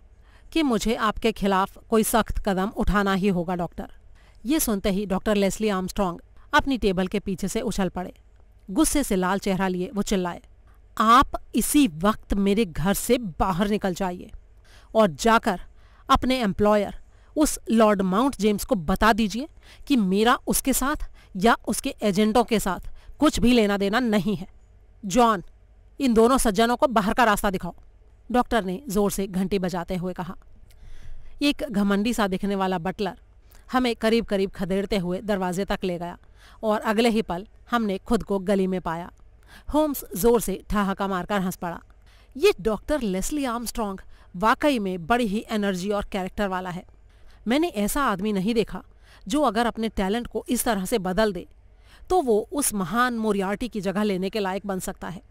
कि मुझे आपके खिलाफ कोई सख्त कदम उठाना ही होगा डॉक्टर ये सुनते ही डॉक्टर लेस्ली आर्मस्ट्रांग अपनी टेबल के पीछे से उछल पड़े गुस्से से लाल चेहरा लिए वो चिल्लाए आप इसी वक्त मेरे घर से बाहर निकल जाइए और जाकर अपने एम्प्लॉयर उस लॉर्ड माउंट जेम्स को बता दीजिए कि मेरा उसके साथ या उसके एजेंटों के साथ कुछ भी लेना देना नहीं है जॉन इन दोनों सज्जनों को बाहर का रास्ता दिखाओ डॉक्टर ने जोर से घंटी बजाते हुए कहा एक घमंडी सा दिखने वाला बटलर हमें करीब करीब खदेड़ते हुए दरवाजे तक ले गया और अगले ही पल हमने खुद को गली में पाया होम्स जोर से ठहाका मारकर हंस पड़ा ये डॉक्टर लेस्ली आर्मस्ट्रॉन्ग वाकई में बड़ी ही एनर्जी और कैरेक्टर वाला है मैंने ऐसा आदमी नहीं देखा जो अगर अपने टैलेंट को इस तरह से बदल दे तो वो उस महान मोरियार्टी की जगह लेने के लायक बन सकता है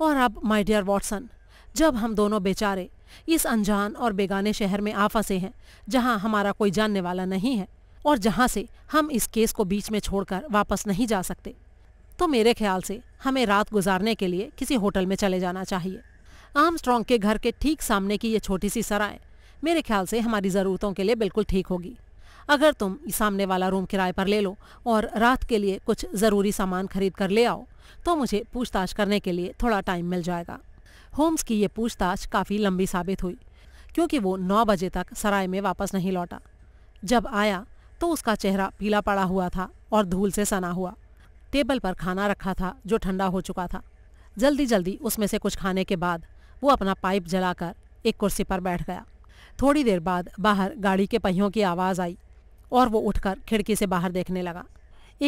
और अब माय डियर वॉटसन जब हम दोनों बेचारे इस अनजान और बेगाने शहर में आ फंसे हैं जहां हमारा कोई जानने वाला नहीं है और जहां से हम इस केस को बीच में छोड़कर वापस नहीं जा सकते तो मेरे ख्याल से हमें रात गुजारने के लिए किसी होटल में चले जाना चाहिए आर्मस्ट्रॉन्ग के घर के ठीक सामने की ये छोटी सी सराय मेरे ख्याल से हमारी ज़रूरतों के लिए बिल्कुल ठीक होगी अगर तुम सामने वाला रूम किराए पर ले लो और रात के लिए कुछ ज़रूरी सामान खरीद कर ले आओ तो मुझे पूछताछ करने के लिए थोड़ा टाइम मिल जाएगा होम्स की ये पूछताछ काफ़ी लंबी साबित हुई क्योंकि वो नौ बजे तक सराय में वापस नहीं लौटा जब आया तो उसका चेहरा पीला पड़ा हुआ था और धूल से सना हुआ टेबल पर खाना रखा था जो ठंडा हो चुका था जल्दी जल्दी उसमें से कुछ खाने के बाद वो अपना पाइप जलाकर एक कुर्सी पर बैठ गया थोड़ी देर बाद बाहर गाड़ी के पहियों की आवाज़ आई और वो उठकर खिड़की से बाहर देखने लगा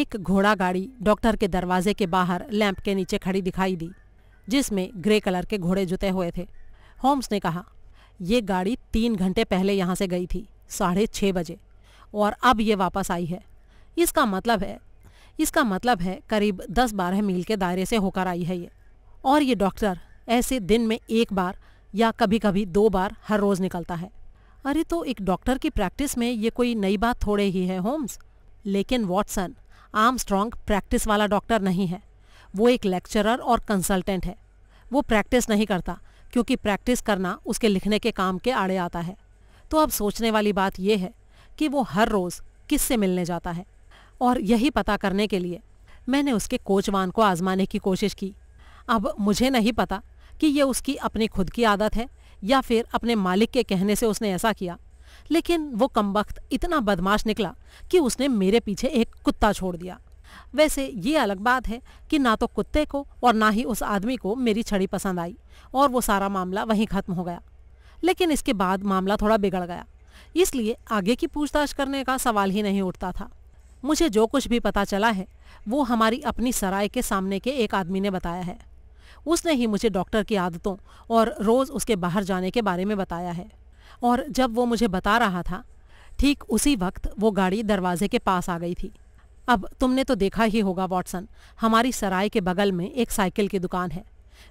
एक घोड़ा गाड़ी डॉक्टर के दरवाजे के बाहर लैंप के नीचे खड़ी दिखाई दी जिसमें ग्रे कलर के घोड़े जुते हुए थे होम्स ने कहा ये गाड़ी तीन घंटे पहले यहाँ से गई थी साढ़े छः बजे और अब ये वापस आई है इसका मतलब है इसका मतलब है करीब 10-12 मील के दायरे से होकर आई है ये और ये डॉक्टर ऐसे दिन में एक बार या कभी कभी दो बार हर रोज़ निकलता है अरे तो एक डॉक्टर की प्रैक्टिस में ये कोई नई बात थोड़े ही है होम्स लेकिन वॉटसन स्ट्रॉन्ग प्रैक्टिस वाला डॉक्टर नहीं है वो एक लेक्चरर और कंसल्टेंट है वो प्रैक्टिस नहीं करता क्योंकि प्रैक्टिस करना उसके लिखने के काम के आड़े आता है तो अब सोचने वाली बात यह है कि वो हर रोज़ किससे मिलने जाता है और यही पता करने के लिए मैंने उसके कोचवान को आजमाने की कोशिश की अब मुझे नहीं पता कि यह उसकी अपनी खुद की आदत है या फिर अपने मालिक के कहने से उसने ऐसा किया लेकिन वो कमबख्त इतना बदमाश निकला कि उसने मेरे पीछे एक कुत्ता छोड़ दिया वैसे ये अलग बात है कि ना तो कुत्ते को और ना ही उस आदमी को मेरी छड़ी पसंद आई और वो सारा मामला वहीं खत्म हो गया लेकिन इसके बाद मामला थोड़ा बिगड़ गया इसलिए आगे की पूछताछ करने का सवाल ही नहीं उठता था मुझे जो कुछ भी पता चला है वो हमारी अपनी सराय के सामने के एक आदमी ने बताया है उसने ही मुझे डॉक्टर की आदतों और रोज़ उसके बाहर जाने के बारे में बताया है और जब वो मुझे बता रहा था ठीक उसी वक्त वो गाड़ी दरवाजे के पास आ गई थी अब तुमने तो देखा ही होगा वॉटसन हमारी सराय के बगल में एक साइकिल की दुकान है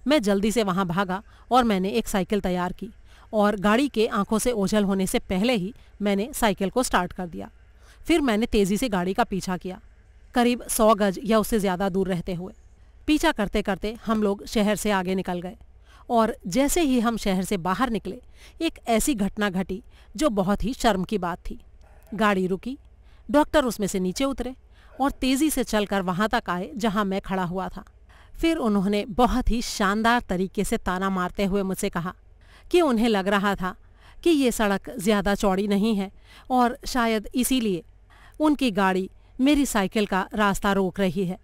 मैं जल्दी से वहाँ भागा और मैंने एक साइकिल तैयार की और गाड़ी के आंखों से ओझल होने से पहले ही मैंने साइकिल को स्टार्ट कर दिया फिर मैंने तेजी से गाड़ी का पीछा किया करीब सौ गज या उससे ज़्यादा दूर रहते हुए पीछा करते करते हम लोग शहर से आगे निकल गए और जैसे ही हम शहर से बाहर निकले एक ऐसी घटना घटी जो बहुत ही शर्म की बात थी गाड़ी रुकी डॉक्टर उसमें से नीचे उतरे और तेज़ी से चलकर वहाँ तक आए जहाँ मैं खड़ा हुआ था फिर उन्होंने बहुत ही शानदार तरीके से ताना मारते हुए मुझसे कहा कि उन्हें लग रहा था कि ये सड़क ज़्यादा चौड़ी नहीं है और शायद इसीलिए उनकी गाड़ी मेरी साइकिल का रास्ता रोक रही है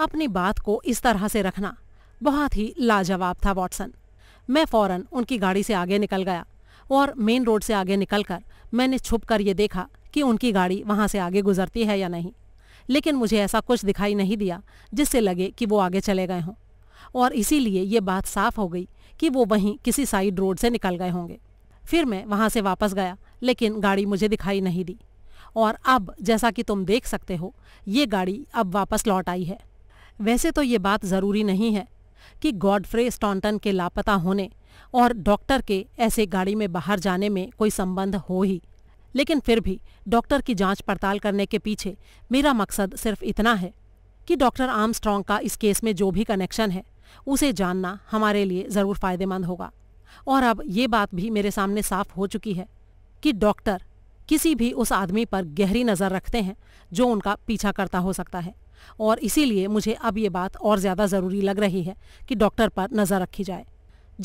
अपनी बात को इस तरह से रखना बहुत ही लाजवाब था वॉटसन मैं फौरन उनकी गाड़ी से आगे निकल गया और मेन रोड से आगे निकलकर मैंने छुप कर ये देखा कि उनकी गाड़ी वहाँ से आगे गुजरती है या नहीं लेकिन मुझे ऐसा कुछ दिखाई नहीं दिया जिससे लगे कि वो आगे चले गए हों और इसीलिए ये बात साफ हो गई कि वो वहीं किसी साइड रोड से निकल गए होंगे फिर मैं वहाँ से वापस गया लेकिन गाड़ी मुझे दिखाई नहीं दी और अब जैसा कि तुम देख सकते हो ये गाड़ी अब वापस लौट आई है वैसे तो ये बात ज़रूरी नहीं है कि गॉडफ्रे स्टॉन्टन के लापता होने और डॉक्टर के ऐसे गाड़ी में बाहर जाने में कोई संबंध हो ही लेकिन फिर भी डॉक्टर की जांच पड़ताल करने के पीछे मेरा मकसद सिर्फ इतना है कि डॉक्टर आर्मस्ट्रॉन्ग का इस केस में जो भी कनेक्शन है उसे जानना हमारे लिए ज़रूर फायदेमंद होगा और अब ये बात भी मेरे सामने साफ हो चुकी है कि डॉक्टर किसी भी उस आदमी पर गहरी नज़र रखते हैं जो उनका पीछा करता हो सकता है और इसीलिए मुझे अब ये बात और ज़्यादा ज़रूरी लग रही है कि डॉक्टर पर नज़र रखी जाए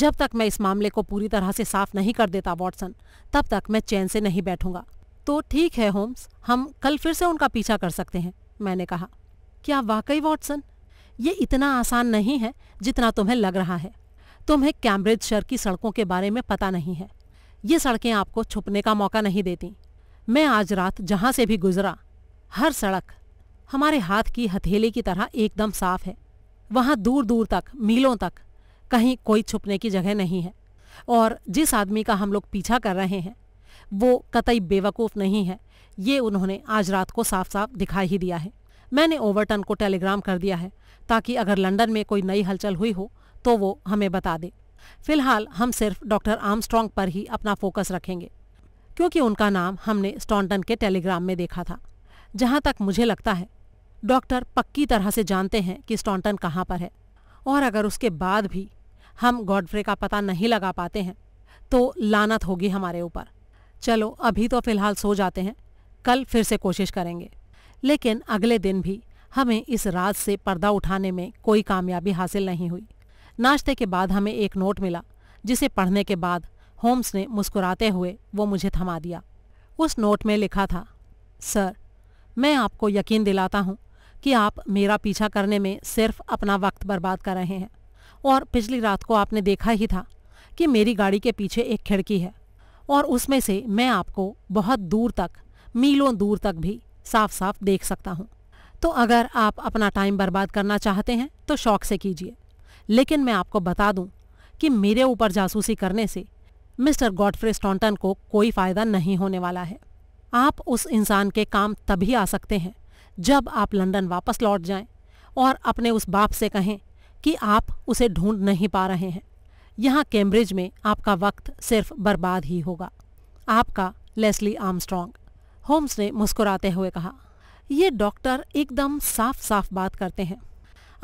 जब तक मैं इस मामले को पूरी तरह से साफ नहीं कर देता वॉटसन तब तक मैं चैन से नहीं बैठूंगा तो ठीक है होम्स हम कल फिर से उनका पीछा कर सकते हैं मैंने कहा क्या वाकई वॉटसन ये इतना आसान नहीं है जितना तुम्हें लग रहा है तुम्हें कैम्ब्रिज शहर की सड़कों के बारे में पता नहीं है ये सड़कें आपको छुपने का मौका नहीं देती मैं आज रात जहां से भी गुजरा हर सड़क हमारे हाथ की हथेली की तरह एकदम साफ है वहां दूर दूर तक मीलों तक कहीं कोई छुपने की जगह नहीं है और जिस आदमी का हम लोग पीछा कर रहे हैं वो कतई बेवकूफ़ नहीं है ये उन्होंने आज रात को साफ साफ दिखाई ही दिया है मैंने ओवरटन को टेलीग्राम कर दिया है ताकि अगर लंदन में कोई नई हलचल हुई हो तो वो हमें बता दे फिलहाल हम सिर्फ डॉक्टर आर्मस्ट्रॉन्ग पर ही अपना फोकस रखेंगे क्योंकि उनका नाम हमने स्टॉन्टन के टेलीग्राम में देखा था जहाँ तक मुझे लगता है डॉक्टर पक्की तरह से जानते हैं कि स्टॉन्टन कहाँ पर है और अगर उसके बाद भी हम गॉडफ्रे का पता नहीं लगा पाते हैं तो लानत होगी हमारे ऊपर चलो अभी तो फिलहाल सो जाते हैं कल फिर से कोशिश करेंगे लेकिन अगले दिन भी हमें इस राज से पर्दा उठाने में कोई कामयाबी हासिल नहीं हुई नाश्ते के बाद हमें एक नोट मिला जिसे पढ़ने के बाद होम्स ने मुस्कुराते हुए वो मुझे थमा दिया उस नोट में लिखा था सर मैं आपको यकीन दिलाता हूँ कि आप मेरा पीछा करने में सिर्फ अपना वक्त बर्बाद कर रहे हैं और पिछली रात को आपने देखा ही था कि मेरी गाड़ी के पीछे एक खिड़की है और उसमें से मैं आपको बहुत दूर तक मीलों दूर तक भी साफ साफ देख सकता हूँ तो अगर आप अपना टाइम बर्बाद करना चाहते हैं तो शौक से कीजिए लेकिन मैं आपको बता दूं कि मेरे ऊपर जासूसी करने से मिस्टर गॉडफ्रे स्टॉन्टन को कोई फ़ायदा नहीं होने वाला है आप उस इंसान के काम तभी आ सकते हैं जब आप लंदन वापस लौट जाएं और अपने उस बाप से कहें कि आप उसे ढूंढ नहीं पा रहे हैं यहाँ कैम्ब्रिज में आपका वक्त सिर्फ बर्बाद ही होगा आपका लेस्ली आर्मस्ट्रॉन्ग होम्स ने मुस्कुराते हुए कहा ये डॉक्टर एकदम साफ साफ बात करते हैं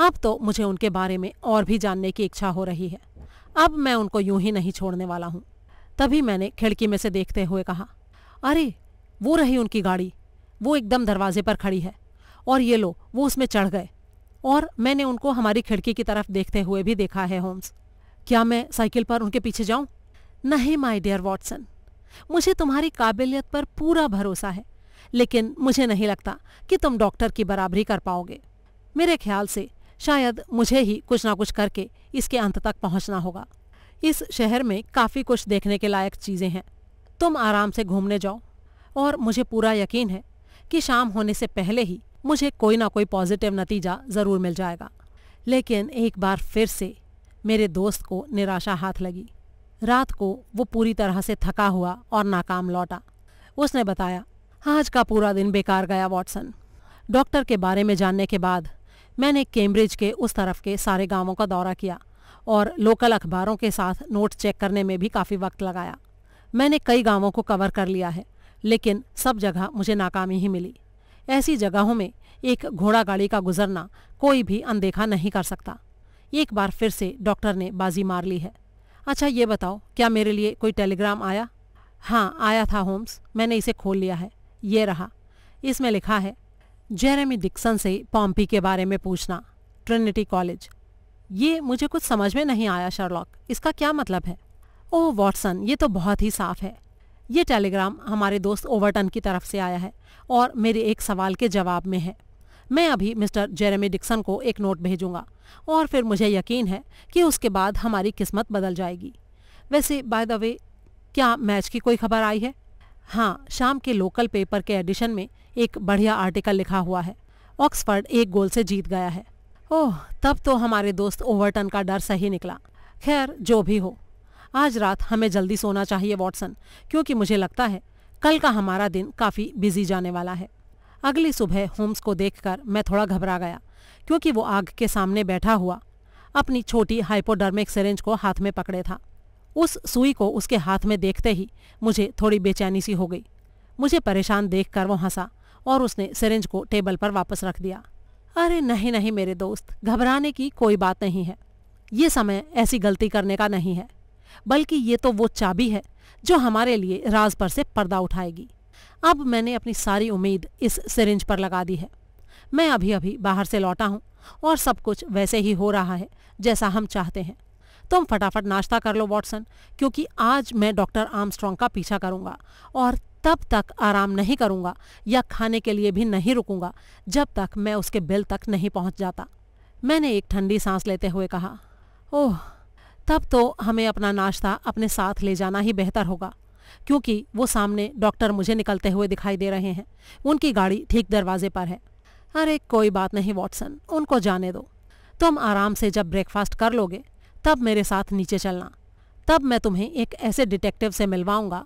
अब तो मुझे उनके बारे में और भी जानने की इच्छा हो रही है अब मैं उनको यूं ही नहीं छोड़ने वाला हूँ तभी मैंने खिड़की में से देखते हुए कहा अरे वो रही उनकी गाड़ी वो एकदम दरवाजे पर खड़ी है और ये लो वो उसमें चढ़ गए और मैंने उनको हमारी खिड़की की तरफ देखते हुए भी देखा है होम्स क्या मैं साइकिल पर उनके पीछे जाऊं नहीं माय डियर वॉटसन मुझे तुम्हारी काबिलियत पर पूरा भरोसा है लेकिन मुझे नहीं लगता कि तुम डॉक्टर की बराबरी कर पाओगे मेरे ख्याल से शायद मुझे ही कुछ ना कुछ करके इसके अंत तक पहुंचना होगा इस शहर में काफ़ी कुछ देखने के लायक चीज़ें हैं तुम आराम से घूमने जाओ और मुझे पूरा यकीन है कि शाम होने से पहले ही मुझे कोई ना कोई पॉजिटिव नतीजा ज़रूर मिल जाएगा लेकिन एक बार फिर से मेरे दोस्त को निराशा हाथ लगी रात को वो पूरी तरह से थका हुआ और नाकाम लौटा उसने बताया आज का पूरा दिन बेकार गया वॉटसन डॉक्टर के बारे में जानने के बाद मैंने कैम्ब्रिज के उस तरफ के सारे गांवों का दौरा किया और लोकल अखबारों के साथ नोट चेक करने में भी काफ़ी वक्त लगाया मैंने कई गांवों को कवर कर लिया है लेकिन सब जगह मुझे नाकामी ही मिली ऐसी जगहों में एक घोड़ा गाड़ी का गुजरना कोई भी अनदेखा नहीं कर सकता एक बार फिर से डॉक्टर ने बाजी मार ली है अच्छा ये बताओ क्या मेरे लिए कोई टेलीग्राम आया हाँ आया था होम्स मैंने इसे खोल लिया है ये रहा इसमें लिखा है जेरेमी डिक्सन से पॉम्पी के बारे में पूछना ट्रिनिटी कॉलेज ये मुझे कुछ समझ में नहीं आया शर्लॉक इसका क्या मतलब है ओह वॉटसन ये तो बहुत ही साफ है ये टेलीग्राम हमारे दोस्त ओवरटन की तरफ से आया है और मेरे एक सवाल के जवाब में है मैं अभी मिस्टर जेरेमी डिक्सन को एक नोट भेजूंगा और फिर मुझे यकीन है कि उसके बाद हमारी किस्मत बदल जाएगी वैसे बाय द वे क्या मैच की कोई खबर आई है हाँ शाम के लोकल पेपर के एडिशन में एक बढ़िया आर्टिकल लिखा हुआ है ऑक्सफर्ड एक गोल से जीत गया है ओह तब तो हमारे दोस्त ओवरटन का डर सही निकला खैर जो भी हो आज रात हमें जल्दी सोना चाहिए वॉटसन क्योंकि मुझे लगता है कल का हमारा दिन काफ़ी बिजी जाने वाला है अगली सुबह होम्स को देखकर मैं थोड़ा घबरा गया क्योंकि वो आग के सामने बैठा हुआ अपनी छोटी हाइपोडर्मिक सरेंज को हाथ में पकड़े था उस सुई को उसके हाथ में देखते ही मुझे थोड़ी बेचैनी सी हो गई मुझे परेशान देखकर वो हंसा और उसने सरेंज को टेबल पर वापस रख दिया अरे नहीं नहीं मेरे दोस्त घबराने की कोई बात नहीं है ये समय ऐसी गलती करने का नहीं है बल्कि ये तो वो चाबी है जो हमारे लिए राज पर से पर्दा उठाएगी अब मैंने अपनी सारी उम्मीद इस सिरिंज पर लगा दी है मैं अभी अभी बाहर से लौटा हूँ और सब कुछ वैसे ही हो रहा है जैसा हम चाहते हैं तुम फटाफट नाश्ता कर लो वॉटसन क्योंकि आज मैं डॉक्टर आर्मस्ट्रॉन्ग का पीछा करूंगा और तब तक आराम नहीं करूंगा या खाने के लिए भी नहीं रुकूंगा जब तक मैं उसके बिल तक नहीं पहुंच जाता मैंने एक ठंडी सांस लेते हुए कहा ओह तब तो हमें अपना नाश्ता अपने साथ ले जाना ही बेहतर होगा क्योंकि वो सामने डॉक्टर मुझे निकलते हुए दिखाई दे रहे हैं उनकी गाड़ी ठीक दरवाजे पर है अरे कोई बात नहीं वॉटसन उनको जाने दो तुम आराम से जब ब्रेकफास्ट कर लोगे तब मेरे साथ नीचे चलना तब मैं तुम्हें एक ऐसे डिटेक्टिव से मिलवाऊंगा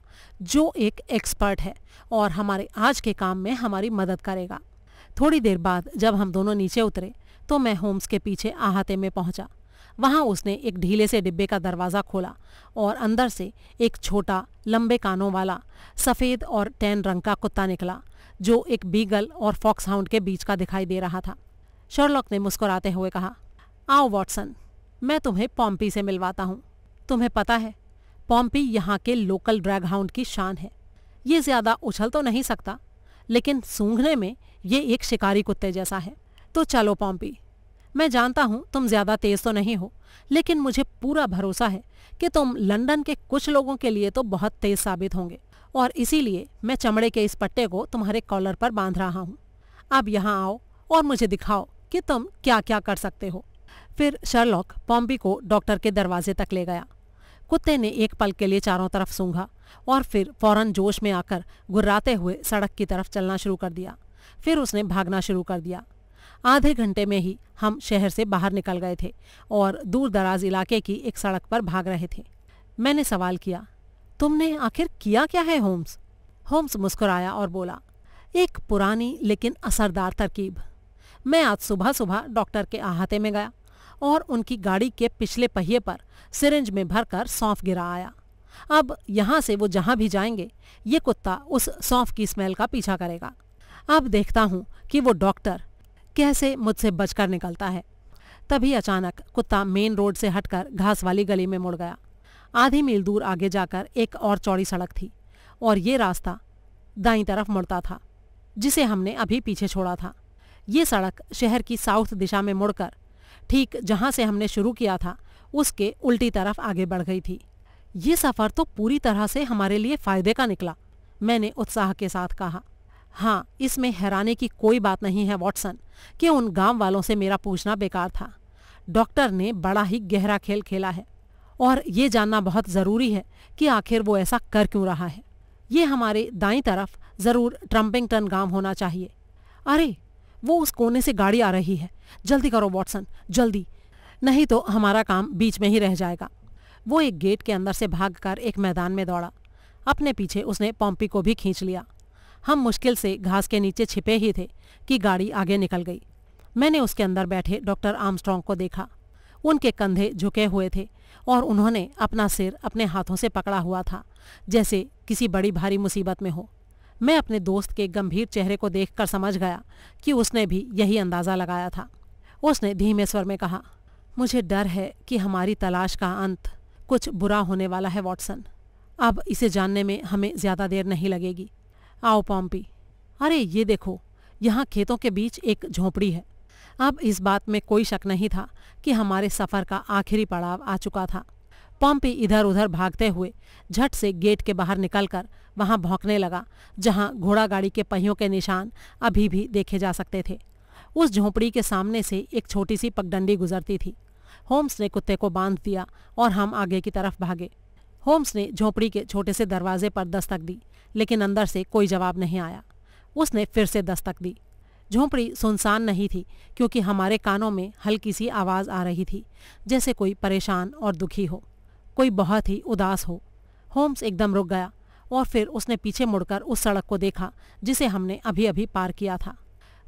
जो एक एक्सपर्ट है और हमारे आज के काम में हमारी मदद करेगा थोड़ी देर बाद जब हम दोनों नीचे उतरे तो मैं होम्स के पीछे अहाते में पहुंचा वहां उसने एक ढीले से डिब्बे का दरवाज़ा खोला और अंदर से एक छोटा लंबे कानों वाला सफ़ेद और टैन रंग का कुत्ता निकला जो एक बीगल और फॉक्स हाउंड के बीच का दिखाई दे रहा था शर्लॉक ने मुस्कुराते हुए कहा आओ वॉटसन मैं तुम्हें पॉम्पी से मिलवाता हूँ तुम्हें पता है पॉम्पी यहाँ के लोकल ड्रैग हाउंड की शान है ये ज्यादा उछल तो नहीं सकता लेकिन सूंघने में ये एक शिकारी कुत्ते जैसा है तो चलो पॉम्पी मैं जानता हूँ तुम ज्यादा तेज तो नहीं हो लेकिन मुझे पूरा भरोसा है कि तुम लंदन के कुछ लोगों के लिए तो बहुत तेज साबित होंगे और इसीलिए मैं चमड़े के इस पट्टे को तुम्हारे कॉलर पर बांध रहा हूँ अब यहाँ आओ और मुझे दिखाओ कि तुम क्या क्या कर सकते हो फिर शर्लॉक पॉम्पी को डॉक्टर के दरवाजे तक ले गया कुत्ते ने एक पल के लिए चारों तरफ सूंघा और फिर फौरन जोश में आकर गुर्राते हुए सड़क की तरफ चलना शुरू कर दिया फिर उसने भागना शुरू कर दिया आधे घंटे में ही हम शहर से बाहर निकल गए थे और दूर दराज इलाके की एक सड़क पर भाग रहे थे मैंने सवाल किया तुमने आखिर किया क्या है होम्स होम्स मुस्कुराया और बोला एक पुरानी लेकिन असरदार तरकीब मैं आज सुबह सुबह डॉक्टर के अहाते में गया और उनकी गाड़ी के पिछले पहिए पर सिरिंज में भरकर सौंफ गिरा आया अब यहाँ से वो जहाँ भी जाएंगे ये कुत्ता उस सौंफ की स्मेल का पीछा करेगा अब देखता हूँ कि वो डॉक्टर कैसे मुझसे बचकर निकलता है तभी अचानक कुत्ता मेन रोड से हटकर घास वाली गली में मुड़ गया आधी मील दूर आगे जाकर एक और चौड़ी सड़क थी और ये रास्ता दाई तरफ मुड़ता था जिसे हमने अभी पीछे छोड़ा था ये सड़क शहर की साउथ दिशा में मुड़कर ठीक जहाँ से हमने शुरू किया था उसके उल्टी तरफ आगे बढ़ गई थी ये सफ़र तो पूरी तरह से हमारे लिए फ़ायदे का निकला मैंने उत्साह के साथ कहा हाँ इसमें हैराने की कोई बात नहीं है वॉटसन कि उन गांव वालों से मेरा पूछना बेकार था डॉक्टर ने बड़ा ही गहरा खेल खेला है और ये जानना बहुत ज़रूरी है कि आखिर वो ऐसा कर क्यों रहा है ये हमारे दाई तरफ ज़रूर ट्रम्पिंगटन गांव होना चाहिए अरे वो उस कोने से गाड़ी आ रही है जल्दी करो वॉटसन जल्दी नहीं तो हमारा काम बीच में ही रह जाएगा वो एक गेट के अंदर से भागकर एक मैदान में दौड़ा अपने पीछे उसने पॉम्पी को भी खींच लिया हम मुश्किल से घास के नीचे छिपे ही थे कि गाड़ी आगे निकल गई मैंने उसके अंदर बैठे डॉक्टर आर्मस्ट्रॉन्ग को देखा उनके कंधे झुके हुए थे और उन्होंने अपना सिर अपने हाथों से पकड़ा हुआ था जैसे किसी बड़ी भारी मुसीबत में हो मैं अपने दोस्त के गंभीर चेहरे को देखकर समझ गया कि उसने भी यही अंदाज़ा लगाया था उसने धीमे स्वर में कहा मुझे डर है कि हमारी तलाश का अंत कुछ बुरा होने वाला है वॉटसन अब इसे जानने में हमें ज़्यादा देर नहीं लगेगी आओ पॉम्पी अरे ये देखो यहाँ खेतों के बीच एक झोपड़ी है अब इस बात में कोई शक नहीं था कि हमारे सफ़र का आखिरी पड़ाव आ चुका था पॉम्पी इधर उधर भागते हुए झट से गेट के बाहर निकलकर वहां भौंकने लगा जहां घोड़ा गाड़ी के पहियों के निशान अभी भी देखे जा सकते थे उस झोपड़ी के सामने से एक छोटी सी पगडंडी गुजरती थी होम्स ने कुत्ते को बांध दिया और हम आगे की तरफ भागे होम्स ने झोपड़ी के छोटे से दरवाजे पर दस्तक दी लेकिन अंदर से कोई जवाब नहीं आया उसने फिर से दस्तक दी झोंपड़ी सुनसान नहीं थी क्योंकि हमारे कानों में हल्की सी आवाज़ आ रही थी जैसे कोई परेशान और दुखी हो कोई बहुत ही उदास हो होम्स एकदम रुक गया और फिर उसने पीछे मुड़कर उस सड़क को देखा जिसे हमने अभी अभी पार किया था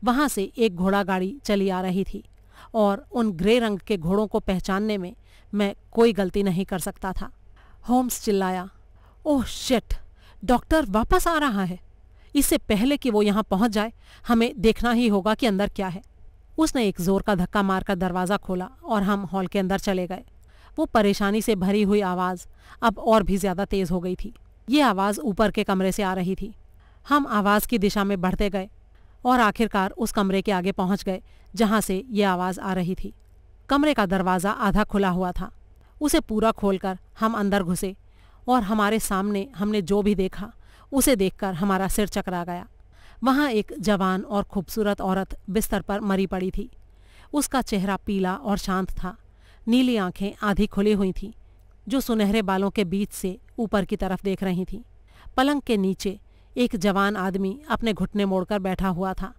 वहां से एक घोड़ा गाड़ी चली आ रही थी और उन ग्रे रंग के घोड़ों को पहचानने में मैं कोई गलती नहीं कर सकता था होम्स चिल्लाया ओह शिट डॉक्टर वापस आ रहा है इससे पहले कि वो यहाँ पहुंच जाए हमें देखना ही होगा कि अंदर क्या है उसने एक जोर का धक्का मारकर दरवाज़ा खोला और हम हॉल के अंदर चले गए वो परेशानी से भरी हुई आवाज़ अब और भी ज़्यादा तेज़ हो गई थी ये आवाज़ ऊपर के कमरे से आ रही थी हम आवाज़ की दिशा में बढ़ते गए और आखिरकार उस कमरे के आगे पहुंच गए जहां से ये आवाज़ आ रही थी कमरे का दरवाज़ा आधा खुला हुआ था उसे पूरा खोलकर हम अंदर घुसे और हमारे सामने हमने जो भी देखा उसे देखकर हमारा सिर चकरा गया वहाँ एक जवान और खूबसूरत औरत बिस्तर पर मरी पड़ी थी उसका चेहरा पीला और शांत था नीली आंखें आधी खुली हुई थीं जो सुनहरे बालों के बीच से ऊपर की तरफ देख रही थीं पलंग के नीचे एक जवान आदमी अपने घुटने मोड़कर बैठा हुआ था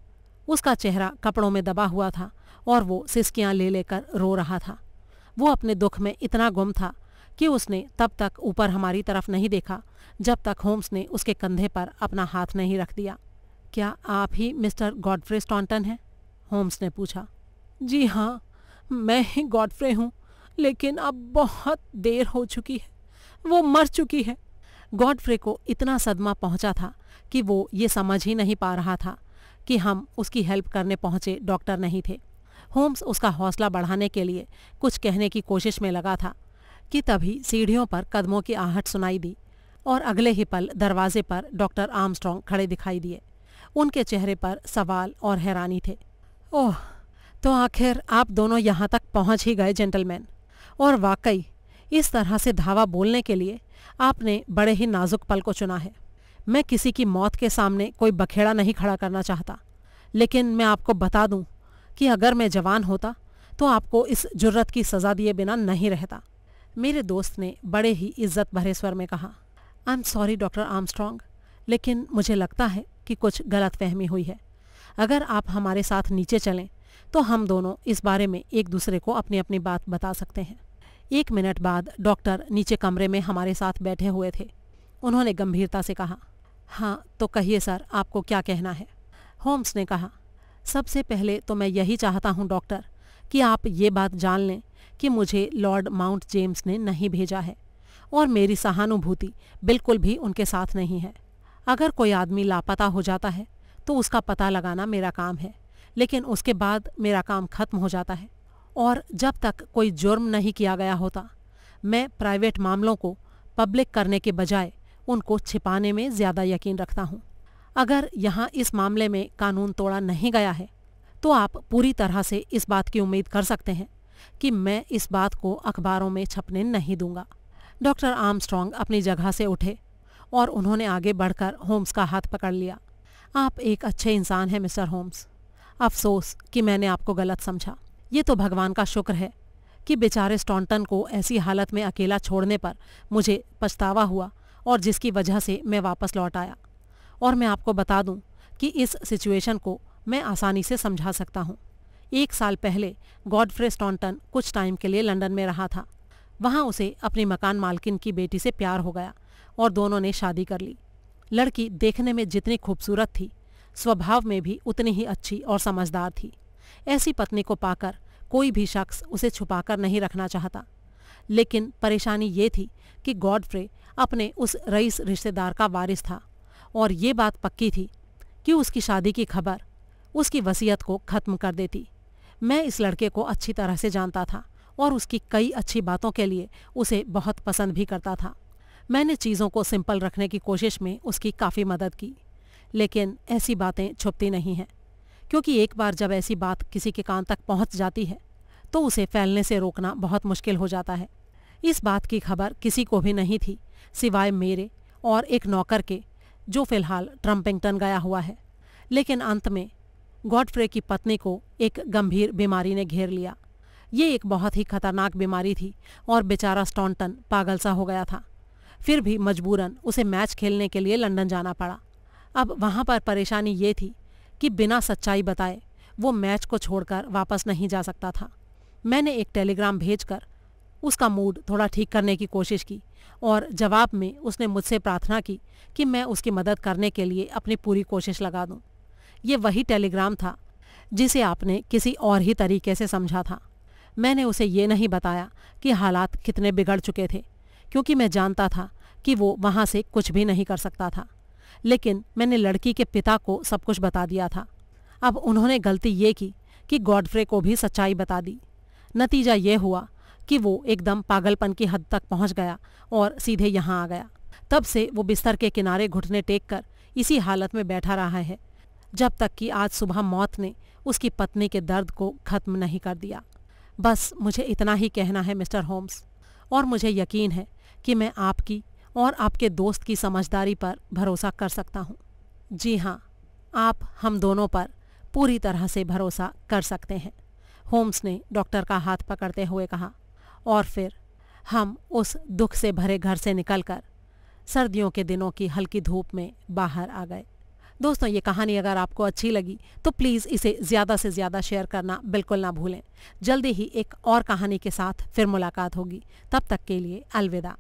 उसका चेहरा कपड़ों में दबा हुआ था और वो सिसकियां ले लेकर रो रहा था वो अपने दुख में इतना गुम था कि उसने तब तक ऊपर हमारी तरफ नहीं देखा जब तक होम्स ने उसके कंधे पर अपना हाथ नहीं रख दिया क्या आप ही मिस्टर गॉडफ्रे स्टॉन्टन हैं होम्स ने पूछा जी हाँ मैं ही गॉडफ्रे हूँ लेकिन अब बहुत देर हो चुकी है वो मर चुकी है गॉडफ्रे को इतना सदमा पहुंचा था कि वो ये समझ ही नहीं पा रहा था कि हम उसकी हेल्प करने पहुंचे डॉक्टर नहीं थे होम्स उसका हौसला बढ़ाने के लिए कुछ कहने की कोशिश में लगा था कि तभी सीढ़ियों पर कदमों की आहट सुनाई दी और अगले ही पल दरवाजे पर डॉक्टर आर्मस्ट्रॉन्ग खड़े दिखाई दिए उनके चेहरे पर सवाल और हैरानी थे ओह तो आखिर आप दोनों यहाँ तक पहुँच ही गए जेंटलमैन और वाकई इस तरह से धावा बोलने के लिए आपने बड़े ही नाजुक पल को चुना है मैं किसी की मौत के सामने कोई बखेड़ा नहीं खड़ा करना चाहता लेकिन मैं आपको बता दूं कि अगर मैं जवान होता तो आपको इस जुर्रत की सज़ा दिए बिना नहीं रहता मेरे दोस्त ने बड़े ही इज्जत भरे स्वर में कहा I am sorry doctor Armstrong लेकिन मुझे लगता है कि कुछ गलत फहमी हुई है अगर आप हमारे साथ नीचे चलें तो हम दोनों इस बारे में एक दूसरे को अपनी अपनी बात बता सकते हैं एक मिनट बाद डॉक्टर नीचे कमरे में हमारे साथ बैठे हुए थे उन्होंने गंभीरता से कहा हाँ तो कहिए सर आपको क्या कहना है होम्स ने कहा सबसे पहले तो मैं यही चाहता हूँ डॉक्टर कि आप ये बात जान लें कि मुझे लॉर्ड माउंट जेम्स ने नहीं भेजा है और मेरी सहानुभूति बिल्कुल भी उनके साथ नहीं है अगर कोई आदमी लापता हो जाता है तो उसका पता लगाना मेरा काम है लेकिन उसके बाद मेरा काम खत्म हो जाता है और जब तक कोई जुर्म नहीं किया गया होता मैं प्राइवेट मामलों को पब्लिक करने के बजाय उनको छिपाने में ज़्यादा यकीन रखता हूँ अगर यहाँ इस मामले में कानून तोड़ा नहीं गया है तो आप पूरी तरह से इस बात की उम्मीद कर सकते हैं कि मैं इस बात को अखबारों में छपने नहीं दूंगा डॉक्टर आर्मस्ट्रॉन्ग अपनी जगह से उठे और उन्होंने आगे बढ़कर होम्स का हाथ पकड़ लिया आप एक अच्छे इंसान हैं मिस्टर होम्स अफसोस कि मैंने आपको गलत समझा ये तो भगवान का शुक्र है कि बेचारे स्टॉन्टन को ऐसी हालत में अकेला छोड़ने पर मुझे पछतावा हुआ और जिसकी वजह से मैं वापस लौट आया और मैं आपको बता दूं कि इस सिचुएशन को मैं आसानी से समझा सकता हूं। एक साल पहले गॉडफ्रे स्टॉन्टन कुछ टाइम के लिए लंदन में रहा था वहाँ उसे अपनी मकान मालकिन की बेटी से प्यार हो गया और दोनों ने शादी कर ली लड़की देखने में जितनी खूबसूरत थी स्वभाव में भी उतनी ही अच्छी और समझदार थी ऐसी पत्नी को पाकर कोई भी शख्स उसे छुपाकर नहीं रखना चाहता लेकिन परेशानी ये थी कि गॉडफ्रे अपने उस रईस रिश्तेदार का वारिस था और ये बात पक्की थी कि उसकी शादी की खबर उसकी वसीयत को ख़त्म कर देती मैं इस लड़के को अच्छी तरह से जानता था और उसकी कई अच्छी बातों के लिए उसे बहुत पसंद भी करता था मैंने चीज़ों को सिंपल रखने की कोशिश में उसकी काफ़ी मदद की लेकिन ऐसी बातें छुपती नहीं हैं क्योंकि एक बार जब ऐसी बात किसी के कान तक पहुंच जाती है तो उसे फैलने से रोकना बहुत मुश्किल हो जाता है इस बात की खबर किसी को भी नहीं थी सिवाय मेरे और एक नौकर के जो फिलहाल ट्रम्पिंगटन गया हुआ है लेकिन अंत में गॉडफ्रे की पत्नी को एक गंभीर बीमारी ने घेर लिया ये एक बहुत ही खतरनाक बीमारी थी और बेचारा स्टॉन्टन पागल सा हो गया था फिर भी मजबूरन उसे मैच खेलने के लिए लंदन जाना पड़ा अब वहाँ पर परेशानी ये थी कि बिना सच्चाई बताए वो मैच को छोड़कर वापस नहीं जा सकता था मैंने एक टेलीग्राम भेजकर उसका मूड थोड़ा ठीक करने की कोशिश की और जवाब में उसने मुझसे प्रार्थना की कि मैं उसकी मदद करने के लिए अपनी पूरी कोशिश लगा दूं। ये वही टेलीग्राम था जिसे आपने किसी और ही तरीके से समझा था मैंने उसे ये नहीं बताया कि हालात कितने बिगड़ चुके थे क्योंकि मैं जानता था कि वो वहाँ से कुछ भी नहीं कर सकता था लेकिन मैंने लड़की के पिता को सब कुछ बता दिया था अब उन्होंने गलती ये की कि गॉडफ्रे को भी सच्चाई बता दी नतीजा ये हुआ कि वो एकदम पागलपन की हद तक पहुंच गया और सीधे यहाँ आ गया तब से वो बिस्तर के किनारे घुटने टेक कर इसी हालत में बैठा रहा है जब तक कि आज सुबह मौत ने उसकी पत्नी के दर्द को खत्म नहीं कर दिया बस मुझे इतना ही कहना है मिस्टर होम्स और मुझे यकीन है कि मैं आपकी और आपके दोस्त की समझदारी पर भरोसा कर सकता हूँ जी हाँ आप हम दोनों पर पूरी तरह से भरोसा कर सकते हैं होम्स ने डॉक्टर का हाथ पकड़ते हुए कहा और फिर हम उस दुख से भरे घर से निकलकर सर्दियों के दिनों की हल्की धूप में बाहर आ गए दोस्तों ये कहानी अगर आपको अच्छी लगी तो प्लीज़ इसे ज़्यादा से ज़्यादा शेयर करना बिल्कुल ना भूलें जल्दी ही एक और कहानी के साथ फिर मुलाकात होगी तब तक के लिए अलविदा